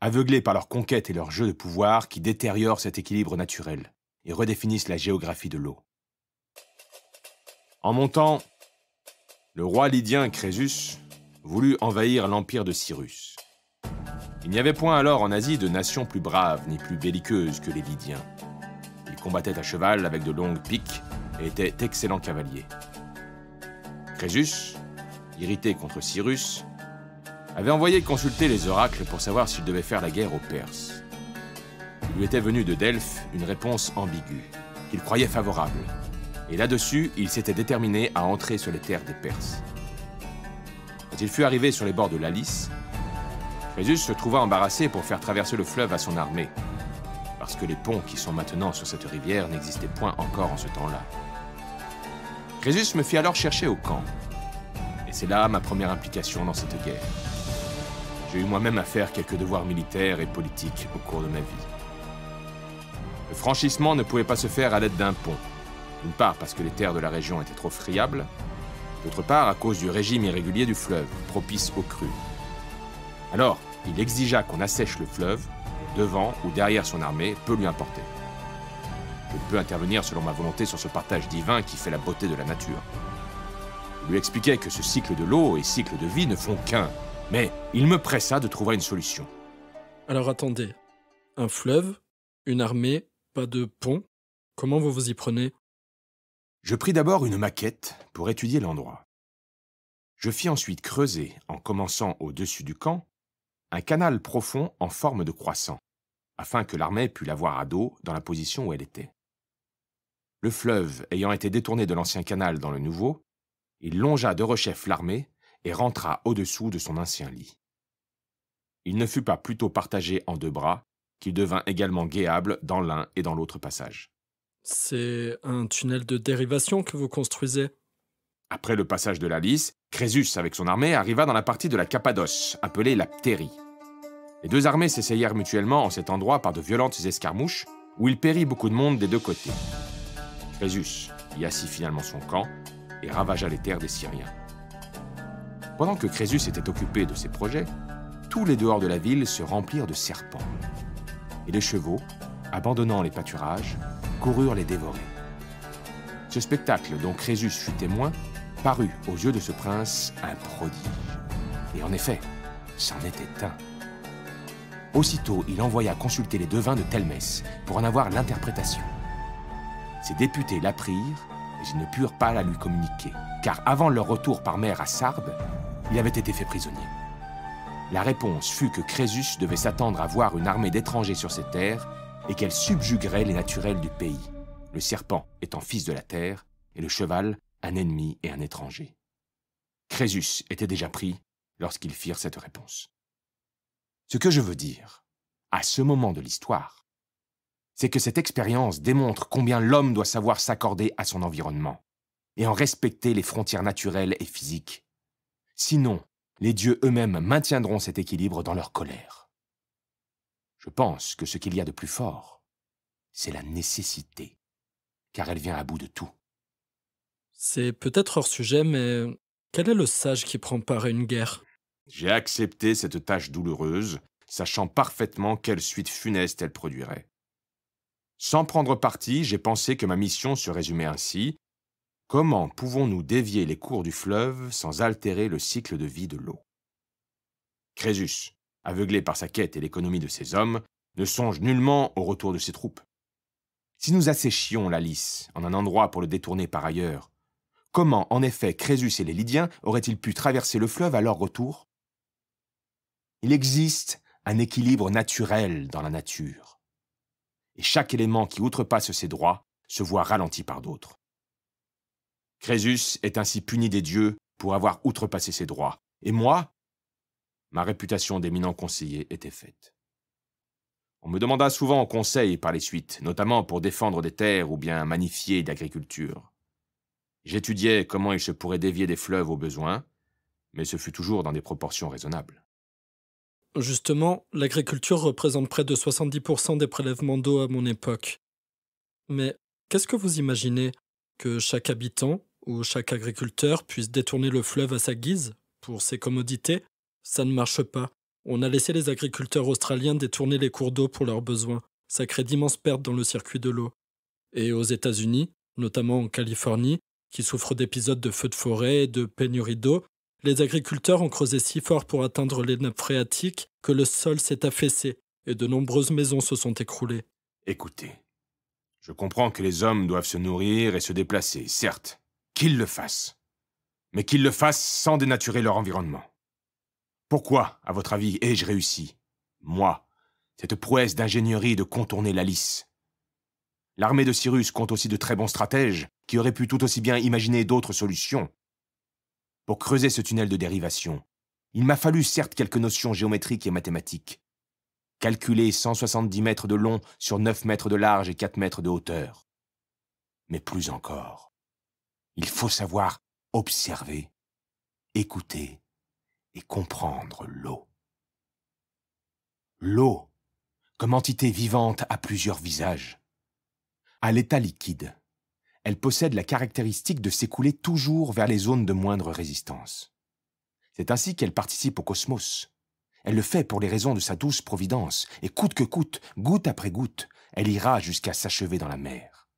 aveuglés par leur conquête et leur jeu de pouvoir, qui détériorent cet équilibre naturel et redéfinissent la géographie de l'eau. En montant, le roi lydien Crésus voulut envahir l'empire de Cyrus. Il n'y avait point alors en Asie de nation plus brave ni plus belliqueuse que les Lydiens. Ils combattaient à cheval avec de longues piques et étaient excellents cavaliers. Crésus, irrité contre Cyrus, avait envoyé consulter les oracles pour savoir s'il devait faire la guerre aux Perses. Il lui était venu de Delphes une réponse ambiguë, qu'il croyait favorable, et là-dessus, il s'était déterminé à entrer sur les terres des Perses. Quand il fut arrivé sur les bords de l'Alice, Crésus se trouva embarrassé pour faire traverser le fleuve à son armée, parce que les ponts qui sont maintenant sur cette rivière n'existaient point encore en ce temps-là. Crésus me fit alors chercher au camp, et c'est là ma première implication dans cette guerre. J'ai eu moi-même à faire quelques devoirs militaires et politiques au cours de ma vie. Le franchissement ne pouvait pas se faire à l'aide d'un pont, d'une part parce que les terres de la région étaient trop friables, d'autre part à cause du régime irrégulier du fleuve, propice aux crues. Alors, il exigea qu'on assèche le fleuve, devant ou derrière son armée, peu lui importait. Je peux intervenir selon ma volonté sur ce partage divin qui fait la beauté de la nature. Je lui expliquais que ce cycle de l'eau et cycle de vie ne font qu'un, mais il me pressa de trouver une solution. Alors attendez, un fleuve, une armée, pas de pont Comment vous vous y prenez je pris d'abord une maquette pour étudier l'endroit. Je fis ensuite creuser, en commençant au-dessus du camp, un canal profond en forme de croissant, afin que l'armée pût l'avoir à dos dans la position où elle était. Le fleuve ayant été détourné de l'ancien canal dans le nouveau, il longea de rechef l'armée et rentra au-dessous de son ancien lit. Il ne fut pas plutôt partagé en deux bras, qu'il devint également guéable dans l'un et dans l'autre passage. C'est un tunnel de dérivation que vous construisez Après le passage de la Lys, Crésus, avec son armée, arriva dans la partie de la Cappadoce, appelée la Ptérie. Les deux armées s'essayèrent mutuellement en cet endroit par de violentes escarmouches, où il périt beaucoup de monde des deux côtés. Crésus y assit finalement son camp et ravagea les terres des Syriens. Pendant que Crésus était occupé de ses projets, tous les dehors de la ville se remplirent de serpents. Et les chevaux, abandonnant les pâturages, coururent les dévorer. Ce spectacle dont Crésus fut témoin parut aux yeux de ce prince un prodige. Et en effet, c'en était un. Aussitôt, il envoya consulter les devins de Telmès pour en avoir l'interprétation. Ses députés l'apprirent, mais ils ne purent pas la lui communiquer, car avant leur retour par mer à Sarbes, il avait été fait prisonnier. La réponse fut que Crésus devait s'attendre à voir une armée d'étrangers sur ses terres et qu'elle subjuguerait les naturels du pays, le serpent étant fils de la terre, et le cheval un ennemi et un étranger. Crésus était déjà pris lorsqu'ils firent cette réponse. Ce que je veux dire, à ce moment de l'histoire, c'est que cette expérience démontre combien l'homme doit savoir s'accorder à son environnement et en respecter les frontières naturelles et physiques. Sinon, les dieux eux-mêmes maintiendront cet équilibre dans leur colère. Je pense que ce qu'il y a de plus fort, c'est la nécessité, car elle vient à bout de tout. C'est peut-être hors sujet, mais quel est le sage qui prend part à une guerre J'ai accepté cette tâche douloureuse, sachant parfaitement quelle suite funeste elle produirait. Sans prendre parti, j'ai pensé que ma mission se résumait ainsi. Comment pouvons-nous dévier les cours du fleuve sans altérer le cycle de vie de l'eau Crésus, Aveuglé par sa quête et l'économie de ses hommes, ne songe nullement au retour de ses troupes. Si nous asséchions la Lys en un endroit pour le détourner par ailleurs, comment en effet Crésus et les Lydiens auraient-ils pu traverser le fleuve à leur retour Il existe un équilibre naturel dans la nature, et chaque élément qui outrepasse ses droits se voit ralenti par d'autres. Crésus est ainsi puni des dieux pour avoir outrepassé ses droits, et moi, ma réputation d'éminent conseiller était faite. On me demanda souvent conseil par les suites, notamment pour défendre des terres ou bien magnifier d'agriculture. J'étudiais comment il se pourrait dévier des fleuves au besoin, mais ce fut toujours dans des proportions raisonnables. Justement, l'agriculture représente près de 70% des prélèvements d'eau à mon époque. Mais qu'est-ce que vous imaginez Que chaque habitant ou chaque agriculteur puisse détourner le fleuve à sa guise pour ses commodités ça ne marche pas. On a laissé les agriculteurs australiens détourner les cours d'eau pour leurs besoins. Ça crée d'immenses pertes dans le circuit de l'eau. Et aux États-Unis, notamment en Californie, qui souffrent d'épisodes de feux de forêt et de pénurie d'eau, les agriculteurs ont creusé si fort pour atteindre les nappes phréatiques que le sol s'est affaissé et de nombreuses maisons se sont écroulées. Écoutez, je comprends que les hommes doivent se nourrir et se déplacer, certes, qu'ils le fassent, mais qu'ils le fassent sans dénaturer leur environnement. Pourquoi, à votre avis, ai-je réussi Moi, cette prouesse d'ingénierie de contourner la lisse. L'armée de Cyrus compte aussi de très bons stratèges qui auraient pu tout aussi bien imaginer d'autres solutions. Pour creuser ce tunnel de dérivation, il m'a fallu certes quelques notions géométriques et mathématiques. Calculer 170 mètres de long sur 9 mètres de large et 4 mètres de hauteur. Mais plus encore, il faut savoir observer, écouter, et comprendre l'eau. L'eau, comme entité vivante, à plusieurs visages. À l'état liquide, elle possède la caractéristique de s'écouler toujours vers les zones de moindre résistance. C'est ainsi qu'elle participe au cosmos. Elle le fait pour les raisons de sa douce providence, et coûte que coûte, goutte après goutte, elle ira jusqu'à s'achever dans la mer.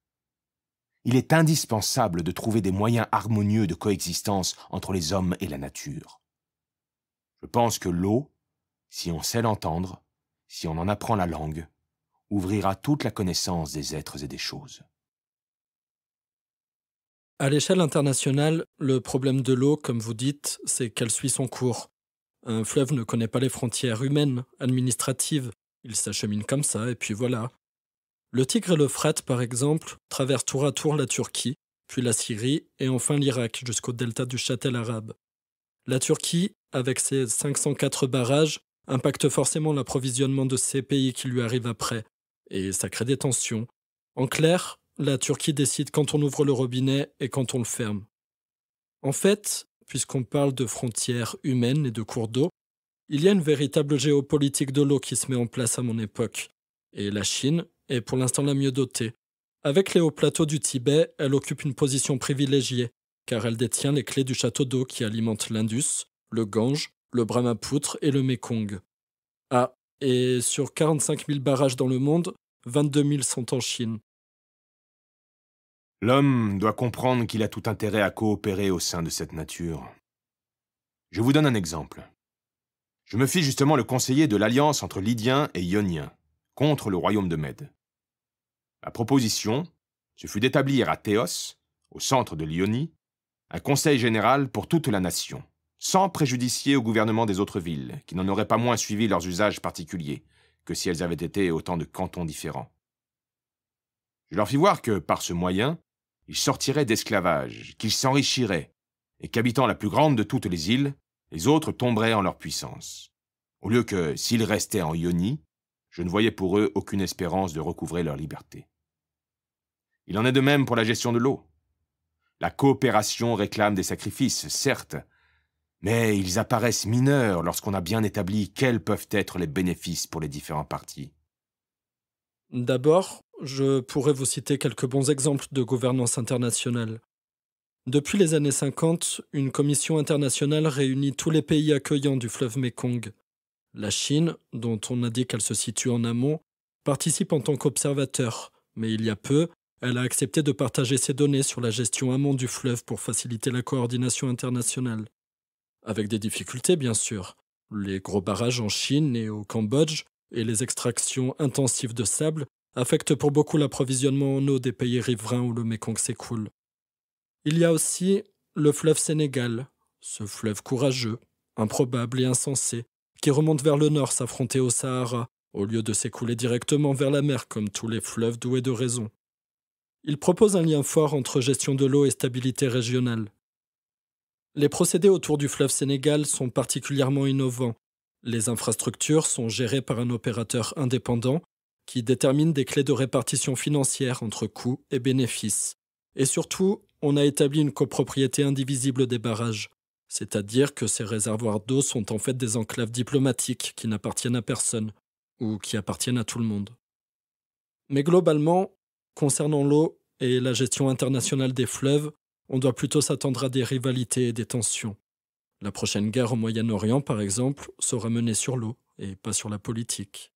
Il est indispensable de trouver des moyens harmonieux de coexistence entre les hommes et la nature. Je pense que l'eau, si on sait l'entendre, si on en apprend la langue, ouvrira toute la connaissance des êtres et des choses. À l'échelle internationale, le problème de l'eau, comme vous dites, c'est qu'elle suit son cours. Un fleuve ne connaît pas les frontières humaines, administratives. Il s'achemine comme ça, et puis voilà. Le Tigre et l'Euphrate, par exemple, traversent tour à tour la Turquie, puis la Syrie, et enfin l'Irak jusqu'au delta du Châtel arabe. La Turquie avec ses 504 barrages, impacte forcément l'approvisionnement de ces pays qui lui arrivent après, et ça crée des tensions. En clair, la Turquie décide quand on ouvre le robinet et quand on le ferme. En fait, puisqu'on parle de frontières humaines et de cours d'eau, il y a une véritable géopolitique de l'eau qui se met en place à mon époque, et la Chine est pour l'instant la mieux dotée. Avec les hauts plateaux du Tibet, elle occupe une position privilégiée, car elle détient les clés du château d'eau qui alimente l'Indus, le Gange, le Brahmapoutre et le Mekong. Ah, et sur 45 000 barrages dans le monde, 22 000 sont en Chine. L'homme doit comprendre qu'il a tout intérêt à coopérer au sein de cette nature. Je vous donne un exemple. Je me fis justement le conseiller de l'alliance entre Lydiens et Ioniens, contre le royaume de Mède. Ma proposition, ce fut d'établir à Théos, au centre de l'Ionie, un conseil général pour toute la nation sans préjudicier au gouvernement des autres villes, qui n'en auraient pas moins suivi leurs usages particuliers que si elles avaient été autant de cantons différents. Je leur fis voir que, par ce moyen, ils sortiraient d'esclavage, qu'ils s'enrichiraient, et qu'habitant la plus grande de toutes les îles, les autres tomberaient en leur puissance. Au lieu que, s'ils restaient en Ionie, je ne voyais pour eux aucune espérance de recouvrer leur liberté. Il en est de même pour la gestion de l'eau. La coopération réclame des sacrifices, certes, mais ils apparaissent mineurs lorsqu'on a bien établi quels peuvent être les bénéfices pour les différents partis. D'abord, je pourrais vous citer quelques bons exemples de gouvernance internationale. Depuis les années 50, une commission internationale réunit tous les pays accueillants du fleuve Mekong. La Chine, dont on a dit qu'elle se situe en amont, participe en tant qu'observateur, mais il y a peu, elle a accepté de partager ses données sur la gestion amont du fleuve pour faciliter la coordination internationale avec des difficultés bien sûr. Les gros barrages en Chine et au Cambodge et les extractions intensives de sable affectent pour beaucoup l'approvisionnement en eau des pays riverains où le Mékong s'écoule. Il y a aussi le fleuve Sénégal, ce fleuve courageux, improbable et insensé, qui remonte vers le nord s'affronter au Sahara, au lieu de s'écouler directement vers la mer comme tous les fleuves doués de raison. Il propose un lien fort entre gestion de l'eau et stabilité régionale, les procédés autour du fleuve Sénégal sont particulièrement innovants. Les infrastructures sont gérées par un opérateur indépendant qui détermine des clés de répartition financière entre coûts et bénéfices. Et surtout, on a établi une copropriété indivisible des barrages, c'est-à-dire que ces réservoirs d'eau sont en fait des enclaves diplomatiques qui n'appartiennent à personne, ou qui appartiennent à tout le monde. Mais globalement, concernant l'eau et la gestion internationale des fleuves, on doit plutôt s'attendre à des rivalités et des tensions. La prochaine guerre au Moyen-Orient, par exemple, sera menée sur l'eau et pas sur la politique.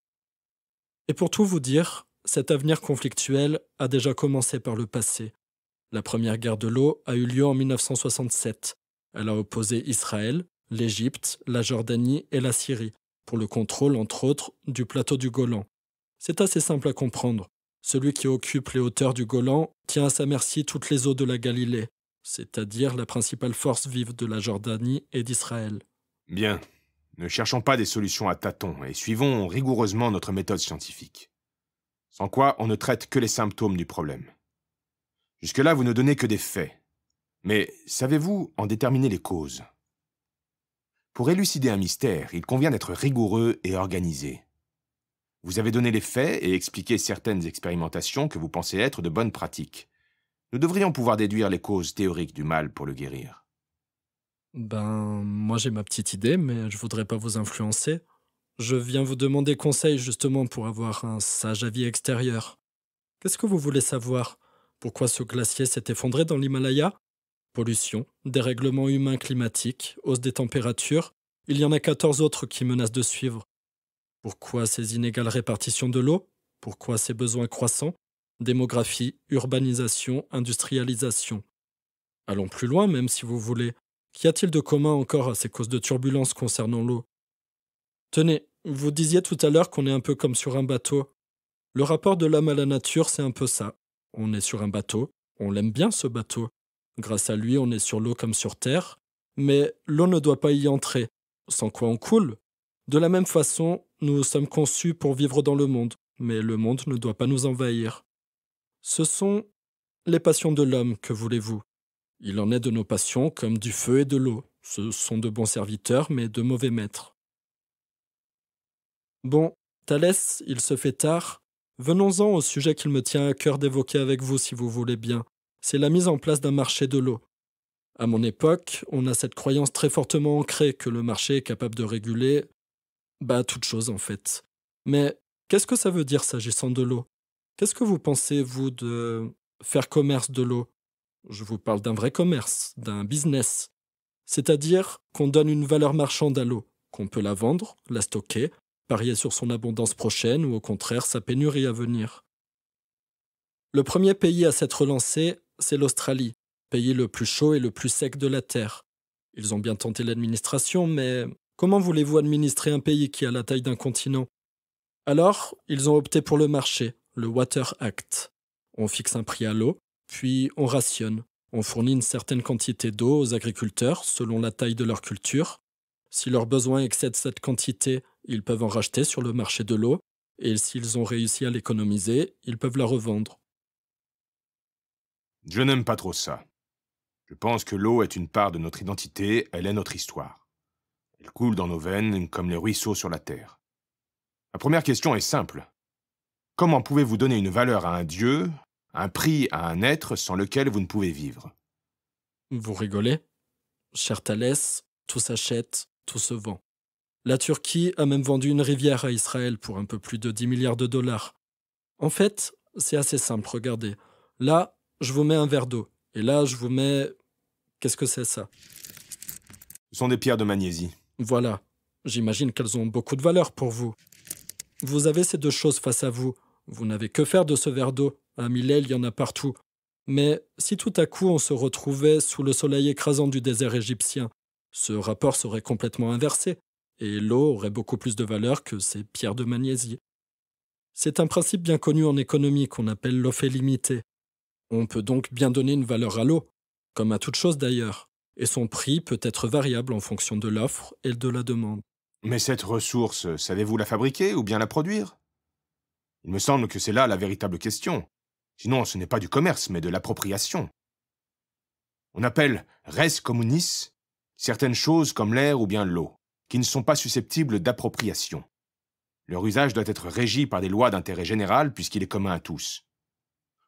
Et pour tout vous dire, cet avenir conflictuel a déjà commencé par le passé. La première guerre de l'eau a eu lieu en 1967. Elle a opposé Israël, l'Égypte, la Jordanie et la Syrie, pour le contrôle, entre autres, du plateau du Golan. C'est assez simple à comprendre. Celui qui occupe les hauteurs du Golan tient à sa merci toutes les eaux de la Galilée, c'est-à-dire la principale force vive de la Jordanie et d'Israël. Bien. Ne cherchons pas des solutions à tâtons et suivons rigoureusement notre méthode scientifique. Sans quoi, on ne traite que les symptômes du problème. Jusque-là, vous ne donnez que des faits. Mais savez-vous en déterminer les causes Pour élucider un mystère, il convient d'être rigoureux et organisé. Vous avez donné les faits et expliqué certaines expérimentations que vous pensez être de bonnes pratiques. Nous devrions pouvoir déduire les causes théoriques du mal pour le guérir. Ben, moi j'ai ma petite idée, mais je voudrais pas vous influencer. Je viens vous demander conseil justement pour avoir un sage avis extérieur. Qu'est-ce que vous voulez savoir Pourquoi ce glacier s'est effondré dans l'Himalaya Pollution, dérèglement humain climatique, hausse des températures, il y en a 14 autres qui menacent de suivre. Pourquoi ces inégales répartitions de l'eau Pourquoi ces besoins croissants démographie, urbanisation, industrialisation. Allons plus loin même si vous voulez. Qu'y a-t-il de commun encore à ces causes de turbulence concernant l'eau Tenez, vous disiez tout à l'heure qu'on est un peu comme sur un bateau. Le rapport de l'homme à la nature, c'est un peu ça. On est sur un bateau, on l'aime bien ce bateau. Grâce à lui, on est sur l'eau comme sur terre, mais l'eau ne doit pas y entrer, sans quoi on coule. De la même façon, nous sommes conçus pour vivre dans le monde, mais le monde ne doit pas nous envahir. Ce sont les passions de l'homme, que voulez-vous Il en est de nos passions comme du feu et de l'eau. Ce sont de bons serviteurs, mais de mauvais maîtres. Bon, Thalès, il se fait tard. Venons-en au sujet qu'il me tient à cœur d'évoquer avec vous, si vous voulez bien. C'est la mise en place d'un marché de l'eau. À mon époque, on a cette croyance très fortement ancrée que le marché est capable de réguler, bah, toute chose en fait. Mais qu'est-ce que ça veut dire s'agissant de l'eau Qu'est-ce que vous pensez, vous, de faire commerce de l'eau Je vous parle d'un vrai commerce, d'un business. C'est-à-dire qu'on donne une valeur marchande à l'eau, qu'on peut la vendre, la stocker, parier sur son abondance prochaine ou au contraire sa pénurie à venir. Le premier pays à s'être lancé, c'est l'Australie, pays le plus chaud et le plus sec de la Terre. Ils ont bien tenté l'administration, mais comment voulez-vous administrer un pays qui a la taille d'un continent Alors, ils ont opté pour le marché, le Water Act. On fixe un prix à l'eau, puis on rationne. On fournit une certaine quantité d'eau aux agriculteurs selon la taille de leur culture. Si leurs besoins excèdent cette quantité, ils peuvent en racheter sur le marché de l'eau, et s'ils ont réussi à l'économiser, ils peuvent la revendre. Je n'aime pas trop ça. Je pense que l'eau est une part de notre identité, elle est notre histoire. Elle coule dans nos veines comme les ruisseaux sur la terre. La première question est simple. Comment pouvez-vous donner une valeur à un Dieu, un prix à un être sans lequel vous ne pouvez vivre Vous rigolez Cher Thalès, tout s'achète, tout se vend. La Turquie a même vendu une rivière à Israël pour un peu plus de 10 milliards de dollars. En fait, c'est assez simple, regardez. Là, je vous mets un verre d'eau. Et là, je vous mets... Qu'est-ce que c'est ça Ce sont des pierres de magnésie. Voilà. J'imagine qu'elles ont beaucoup de valeur pour vous. Vous avez ces deux choses face à vous. Vous n'avez que faire de ce verre d'eau. À Millet, il y en a partout. Mais si tout à coup on se retrouvait sous le soleil écrasant du désert égyptien, ce rapport serait complètement inversé, et l'eau aurait beaucoup plus de valeur que ces pierres de magnésie. C'est un principe bien connu en économie qu'on appelle l'offre limitée. On peut donc bien donner une valeur à l'eau, comme à toute chose d'ailleurs, et son prix peut être variable en fonction de l'offre et de la demande. Mais cette ressource, savez-vous la fabriquer ou bien la produire il me semble que c'est là la véritable question. Sinon, ce n'est pas du commerce, mais de l'appropriation. On appelle res communis certaines choses comme l'air ou bien l'eau, qui ne sont pas susceptibles d'appropriation. Leur usage doit être régi par des lois d'intérêt général puisqu'il est commun à tous.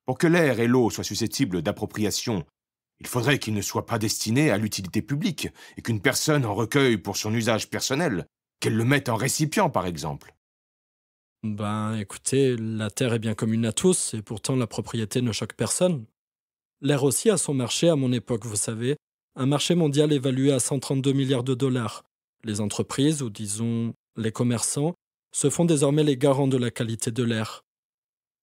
Pour que l'air et l'eau soient susceptibles d'appropriation, il faudrait qu'ils ne soient pas destinés à l'utilité publique et qu'une personne en recueille pour son usage personnel, qu'elle le mette en récipient par exemple. Ben écoutez, la terre est bien commune à tous, et pourtant la propriété ne choque personne. L'air aussi a son marché à mon époque, vous savez, un marché mondial évalué à 132 milliards de dollars. Les entreprises, ou disons les commerçants, se font désormais les garants de la qualité de l'air.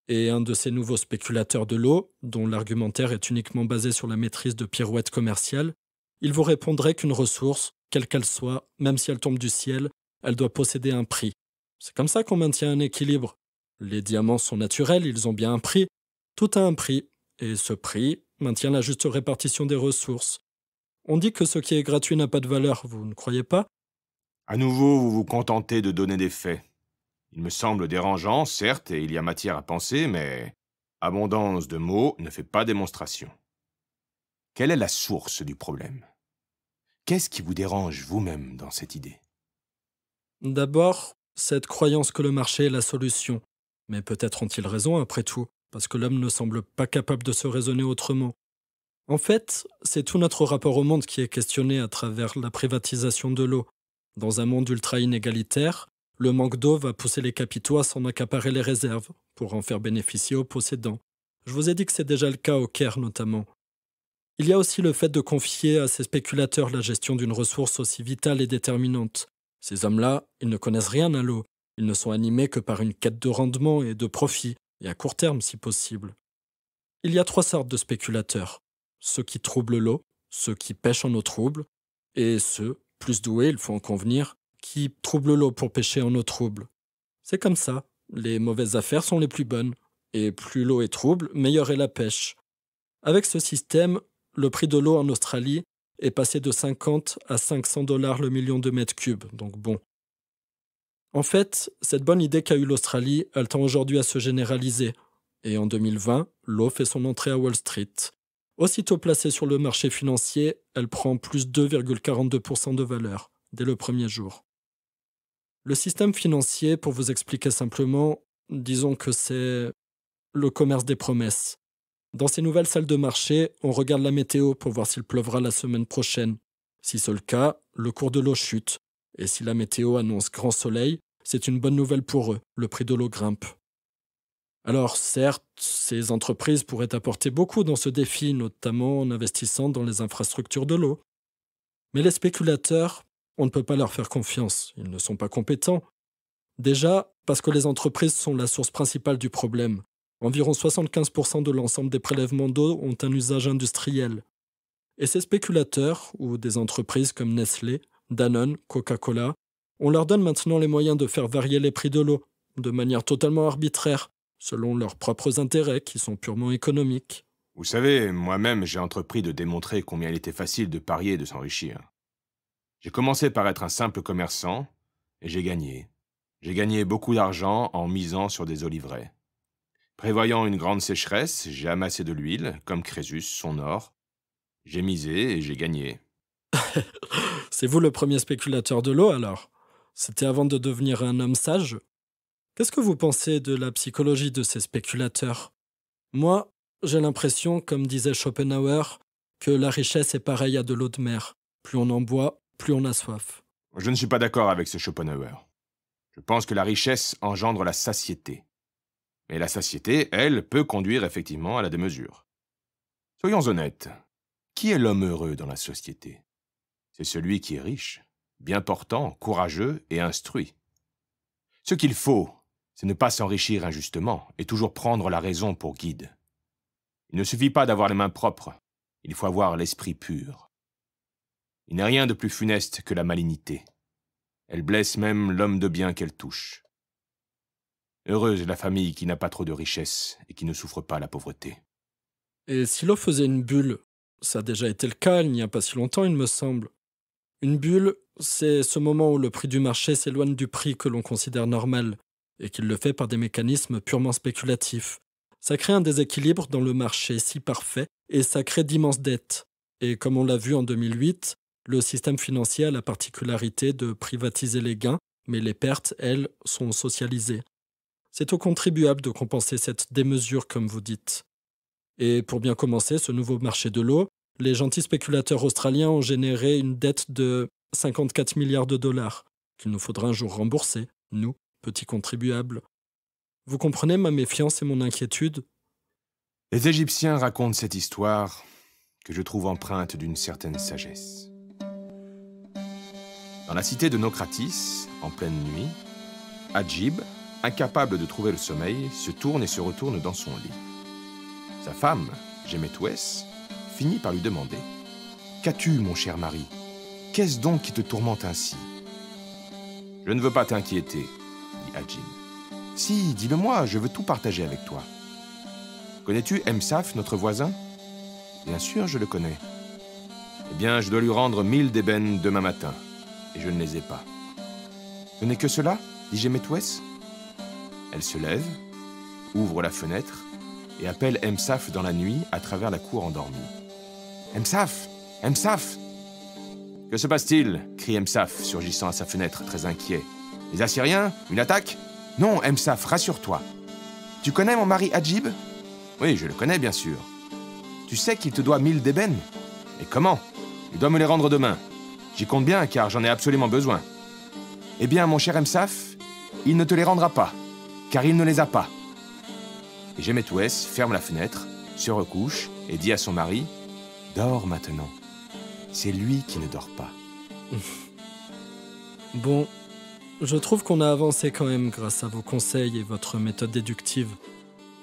Et un de ces nouveaux spéculateurs de l'eau, dont l'argumentaire est uniquement basé sur la maîtrise de pirouettes commerciales, il vous répondrait qu'une ressource, quelle qu'elle soit, même si elle tombe du ciel, elle doit posséder un prix, c'est comme ça qu'on maintient un équilibre. Les diamants sont naturels, ils ont bien un prix. Tout a un prix, et ce prix maintient la juste répartition des ressources. On dit que ce qui est gratuit n'a pas de valeur, vous ne croyez pas À nouveau, vous vous contentez de donner des faits. Il me semble dérangeant, certes, et il y a matière à penser, mais abondance de mots ne fait pas démonstration. Quelle est la source du problème Qu'est-ce qui vous dérange vous-même dans cette idée D'abord, cette croyance que le marché est la solution. Mais peut-être ont-ils raison après tout, parce que l'homme ne semble pas capable de se raisonner autrement. En fait, c'est tout notre rapport au monde qui est questionné à travers la privatisation de l'eau. Dans un monde ultra inégalitaire, le manque d'eau va pousser les capitaux à s'en accaparer les réserves, pour en faire bénéficier aux possédants. Je vous ai dit que c'est déjà le cas au Caire notamment. Il y a aussi le fait de confier à ces spéculateurs la gestion d'une ressource aussi vitale et déterminante. Ces hommes-là, ils ne connaissent rien à l'eau, ils ne sont animés que par une quête de rendement et de profit, et à court terme si possible. Il y a trois sortes de spéculateurs ceux qui troublent l'eau, ceux qui pêchent en eau trouble, et ceux, plus doués, il faut en convenir, qui troublent l'eau pour pêcher en eau trouble. C'est comme ça, les mauvaises affaires sont les plus bonnes, et plus l'eau est trouble, meilleure est la pêche. Avec ce système, le prix de l'eau en Australie est passé de 50 à 500 dollars le million de mètres cubes, donc bon. En fait, cette bonne idée qu'a eue l'Australie, elle tend aujourd'hui à se généraliser. Et en 2020, l'eau fait son entrée à Wall Street. Aussitôt placée sur le marché financier, elle prend plus 2,42% de valeur dès le premier jour. Le système financier, pour vous expliquer simplement, disons que c'est le commerce des promesses. Dans ces nouvelles salles de marché, on regarde la météo pour voir s'il pleuvra la semaine prochaine. Si c'est le cas, le cours de l'eau chute. Et si la météo annonce grand soleil, c'est une bonne nouvelle pour eux, le prix de l'eau grimpe. Alors certes, ces entreprises pourraient apporter beaucoup dans ce défi, notamment en investissant dans les infrastructures de l'eau. Mais les spéculateurs, on ne peut pas leur faire confiance, ils ne sont pas compétents. Déjà, parce que les entreprises sont la source principale du problème, Environ 75% de l'ensemble des prélèvements d'eau ont un usage industriel. Et ces spéculateurs, ou des entreprises comme Nestlé, Danone, Coca-Cola, on leur donne maintenant les moyens de faire varier les prix de l'eau, de manière totalement arbitraire, selon leurs propres intérêts qui sont purement économiques. Vous savez, moi-même, j'ai entrepris de démontrer combien il était facile de parier et de s'enrichir. J'ai commencé par être un simple commerçant, et j'ai gagné. J'ai gagné beaucoup d'argent en misant sur des oliveraies. Prévoyant une grande sécheresse, j'ai amassé de l'huile, comme Crésus, son or. J'ai misé et j'ai gagné. C'est vous le premier spéculateur de l'eau alors C'était avant de devenir un homme sage Qu'est-ce que vous pensez de la psychologie de ces spéculateurs Moi, j'ai l'impression, comme disait Schopenhauer, que la richesse est pareille à de l'eau de mer. Plus on en boit, plus on a soif. Je ne suis pas d'accord avec ce Schopenhauer. Je pense que la richesse engendre la satiété. Mais la satiété, elle, peut conduire effectivement à la démesure. Soyons honnêtes, qui est l'homme heureux dans la société C'est celui qui est riche, bien portant, courageux et instruit. Ce qu'il faut, c'est ne pas s'enrichir injustement et toujours prendre la raison pour guide. Il ne suffit pas d'avoir les mains propres, il faut avoir l'esprit pur. Il n'y a rien de plus funeste que la malignité. Elle blesse même l'homme de bien qu'elle touche. Heureuse est la famille qui n'a pas trop de richesses et qui ne souffre pas la pauvreté. Et si l'eau faisait une bulle Ça a déjà été le cas il n'y a pas si longtemps, il me semble. Une bulle, c'est ce moment où le prix du marché s'éloigne du prix que l'on considère normal, et qu'il le fait par des mécanismes purement spéculatifs. Ça crée un déséquilibre dans le marché si parfait, et ça crée d'immenses dettes. Et comme on l'a vu en 2008, le système financier a la particularité de privatiser les gains, mais les pertes, elles, sont socialisées. C'est aux contribuables de compenser cette démesure, comme vous dites. Et pour bien commencer ce nouveau marché de l'eau, les gentils spéculateurs australiens ont généré une dette de 54 milliards de dollars, qu'il nous faudra un jour rembourser, nous, petits contribuables. Vous comprenez ma méfiance et mon inquiétude Les Égyptiens racontent cette histoire que je trouve empreinte d'une certaine sagesse. Dans la cité de Nocratis, en pleine nuit, Adjib, incapable de trouver le sommeil, se tourne et se retourne dans son lit. Sa femme, Gemetoues, finit par lui demander « Qu'as-tu, mon cher mari Qu'est-ce donc qui te tourmente ainsi ?»« Je ne veux pas t'inquiéter, » dit Adjin. Si, dis-le-moi, je veux tout partager avec toi. Connais-tu Emsaf, notre voisin ?»« Bien sûr, je le connais. »« Eh bien, je dois lui rendre mille d'ébènes demain matin, et je ne les ai pas. »« Ce n'est que cela ?» dit Gemetouès. Elle se lève, ouvre la fenêtre et appelle MSAf dans la nuit à travers la cour endormie. MSAf MSAf Que se passe-t-il crie Emsaf, surgissant à sa fenêtre, très inquiet. Les Assyriens Une attaque Non, Emsaf, rassure-toi. Tu connais mon mari Hadjib Oui, je le connais, bien sûr. Tu sais qu'il te doit mille débènes ?»« Et comment Il doit me les rendre demain. J'y compte bien, car j'en ai absolument besoin. Eh bien, mon cher MSAf, il ne te les rendra pas car il ne les a pas. Et West ferme la fenêtre, se recouche et dit à son mari Dors maintenant. C'est lui qui ne dort pas. bon, je trouve qu'on a avancé quand même grâce à vos conseils et votre méthode déductive.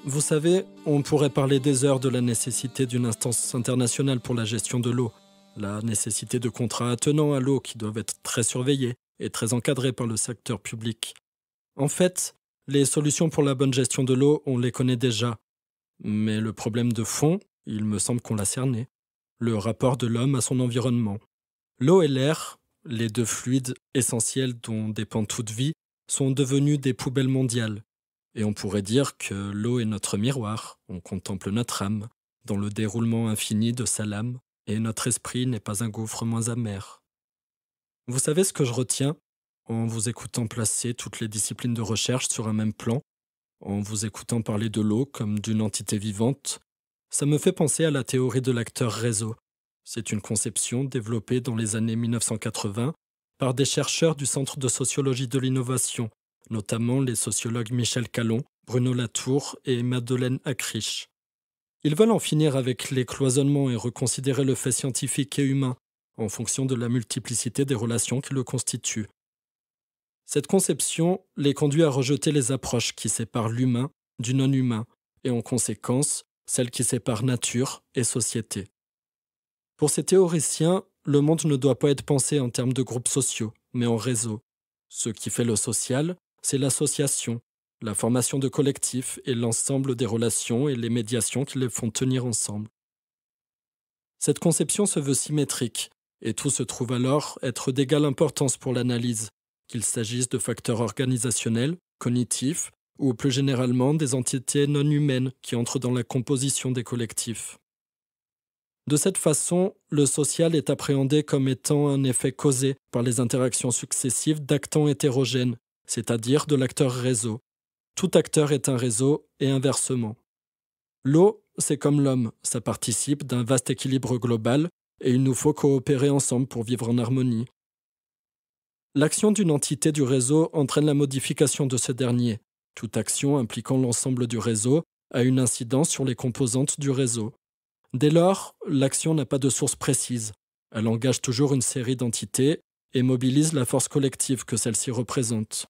Vous savez, on pourrait parler des heures de la nécessité d'une instance internationale pour la gestion de l'eau, la nécessité de contrats attenants à l'eau qui doivent être très surveillés et très encadrés par le secteur public. En fait, les solutions pour la bonne gestion de l'eau, on les connaît déjà. Mais le problème de fond, il me semble qu'on l'a cerné. Le rapport de l'homme à son environnement. L'eau et l'air, les deux fluides essentiels dont dépend toute vie, sont devenus des poubelles mondiales. Et on pourrait dire que l'eau est notre miroir, on contemple notre âme, dans le déroulement infini de sa lame, et notre esprit n'est pas un gouffre moins amer. Vous savez ce que je retiens en vous écoutant placer toutes les disciplines de recherche sur un même plan, en vous écoutant parler de l'eau comme d'une entité vivante, ça me fait penser à la théorie de l'acteur réseau. C'est une conception développée dans les années 1980 par des chercheurs du Centre de sociologie de l'innovation, notamment les sociologues Michel Calon, Bruno Latour et Madeleine Akrich. Ils veulent en finir avec les cloisonnements et reconsidérer le fait scientifique et humain en fonction de la multiplicité des relations qui le constituent, cette conception les conduit à rejeter les approches qui séparent l'humain du non-humain et en conséquence celles qui séparent nature et société. Pour ces théoriciens, le monde ne doit pas être pensé en termes de groupes sociaux, mais en réseau. Ce qui fait le social, c'est l'association, la formation de collectifs et l'ensemble des relations et les médiations qui les font tenir ensemble. Cette conception se veut symétrique, et tout se trouve alors être d'égale importance pour l'analyse, qu'il s'agisse de facteurs organisationnels, cognitifs ou plus généralement des entités non humaines qui entrent dans la composition des collectifs. De cette façon, le social est appréhendé comme étant un effet causé par les interactions successives d'actants hétérogènes, c'est-à-dire de l'acteur réseau. Tout acteur est un réseau et inversement. L'eau, c'est comme l'homme, ça participe d'un vaste équilibre global et il nous faut coopérer ensemble pour vivre en harmonie. L'action d'une entité du réseau entraîne la modification de ce dernier. Toute action impliquant l'ensemble du réseau a une incidence sur les composantes du réseau. Dès lors, l'action n'a pas de source précise. Elle engage toujours une série d'entités et mobilise la force collective que celle-ci représente.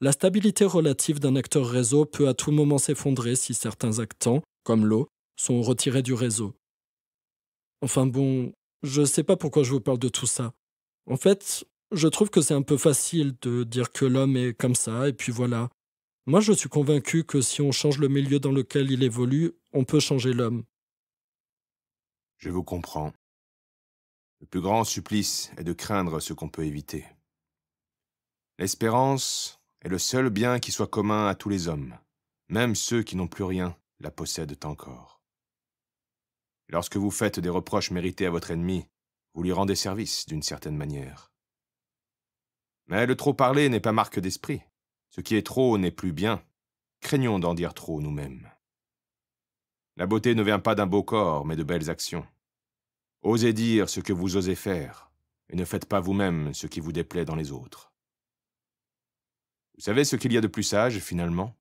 La stabilité relative d'un acteur réseau peut à tout moment s'effondrer si certains actants, comme l'eau, sont retirés du réseau. Enfin bon, je ne sais pas pourquoi je vous parle de tout ça. En fait, je trouve que c'est un peu facile de dire que l'homme est comme ça, et puis voilà. Moi, je suis convaincu que si on change le milieu dans lequel il évolue, on peut changer l'homme. Je vous comprends. Le plus grand supplice est de craindre ce qu'on peut éviter. L'espérance est le seul bien qui soit commun à tous les hommes. Même ceux qui n'ont plus rien la possèdent encore. Lorsque vous faites des reproches mérités à votre ennemi, vous lui rendez service d'une certaine manière. Mais le trop parler n'est pas marque d'esprit. Ce qui est trop n'est plus bien. Craignons d'en dire trop nous-mêmes. La beauté ne vient pas d'un beau corps, mais de belles actions. Osez dire ce que vous osez faire, et ne faites pas vous-même ce qui vous déplaît dans les autres. Vous savez ce qu'il y a de plus sage, finalement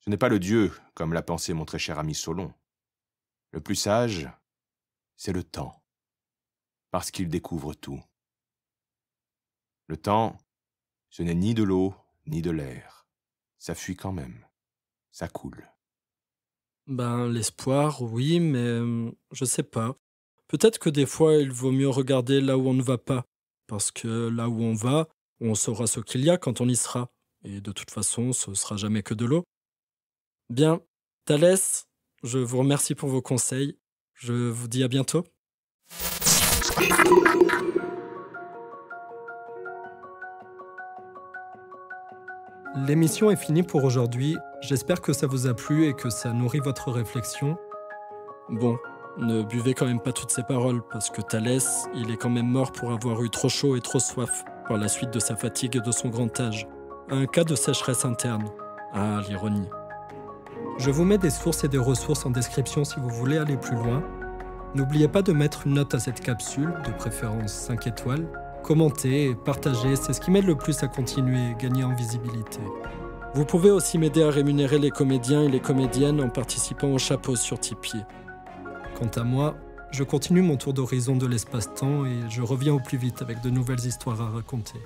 Ce n'est pas le Dieu, comme l'a pensé mon très cher ami Solon. Le plus sage, c'est le temps, parce qu'il découvre tout. Le temps, ce n'est ni de l'eau, ni de l'air. Ça fuit quand même. Ça coule. Ben, l'espoir, oui, mais je sais pas. Peut-être que des fois, il vaut mieux regarder là où on ne va pas. Parce que là où on va, on saura ce qu'il y a quand on y sera. Et de toute façon, ce sera jamais que de l'eau. Bien, Thalès, je vous remercie pour vos conseils. Je vous dis à bientôt. L'émission est finie pour aujourd'hui. J'espère que ça vous a plu et que ça nourrit votre réflexion. Bon, ne buvez quand même pas toutes ces paroles, parce que Thalès, il est quand même mort pour avoir eu trop chaud et trop soif, par la suite de sa fatigue et de son grand âge. Un cas de sécheresse interne. Ah, l'ironie. Je vous mets des sources et des ressources en description si vous voulez aller plus loin. N'oubliez pas de mettre une note à cette capsule, de préférence 5 étoiles, et partager, c'est ce qui m'aide le plus à continuer et gagner en visibilité. Vous pouvez aussi m'aider à rémunérer les comédiens et les comédiennes en participant au chapeau sur Tipeee. Quant à moi, je continue mon tour d'horizon de l'espace-temps et je reviens au plus vite avec de nouvelles histoires à raconter.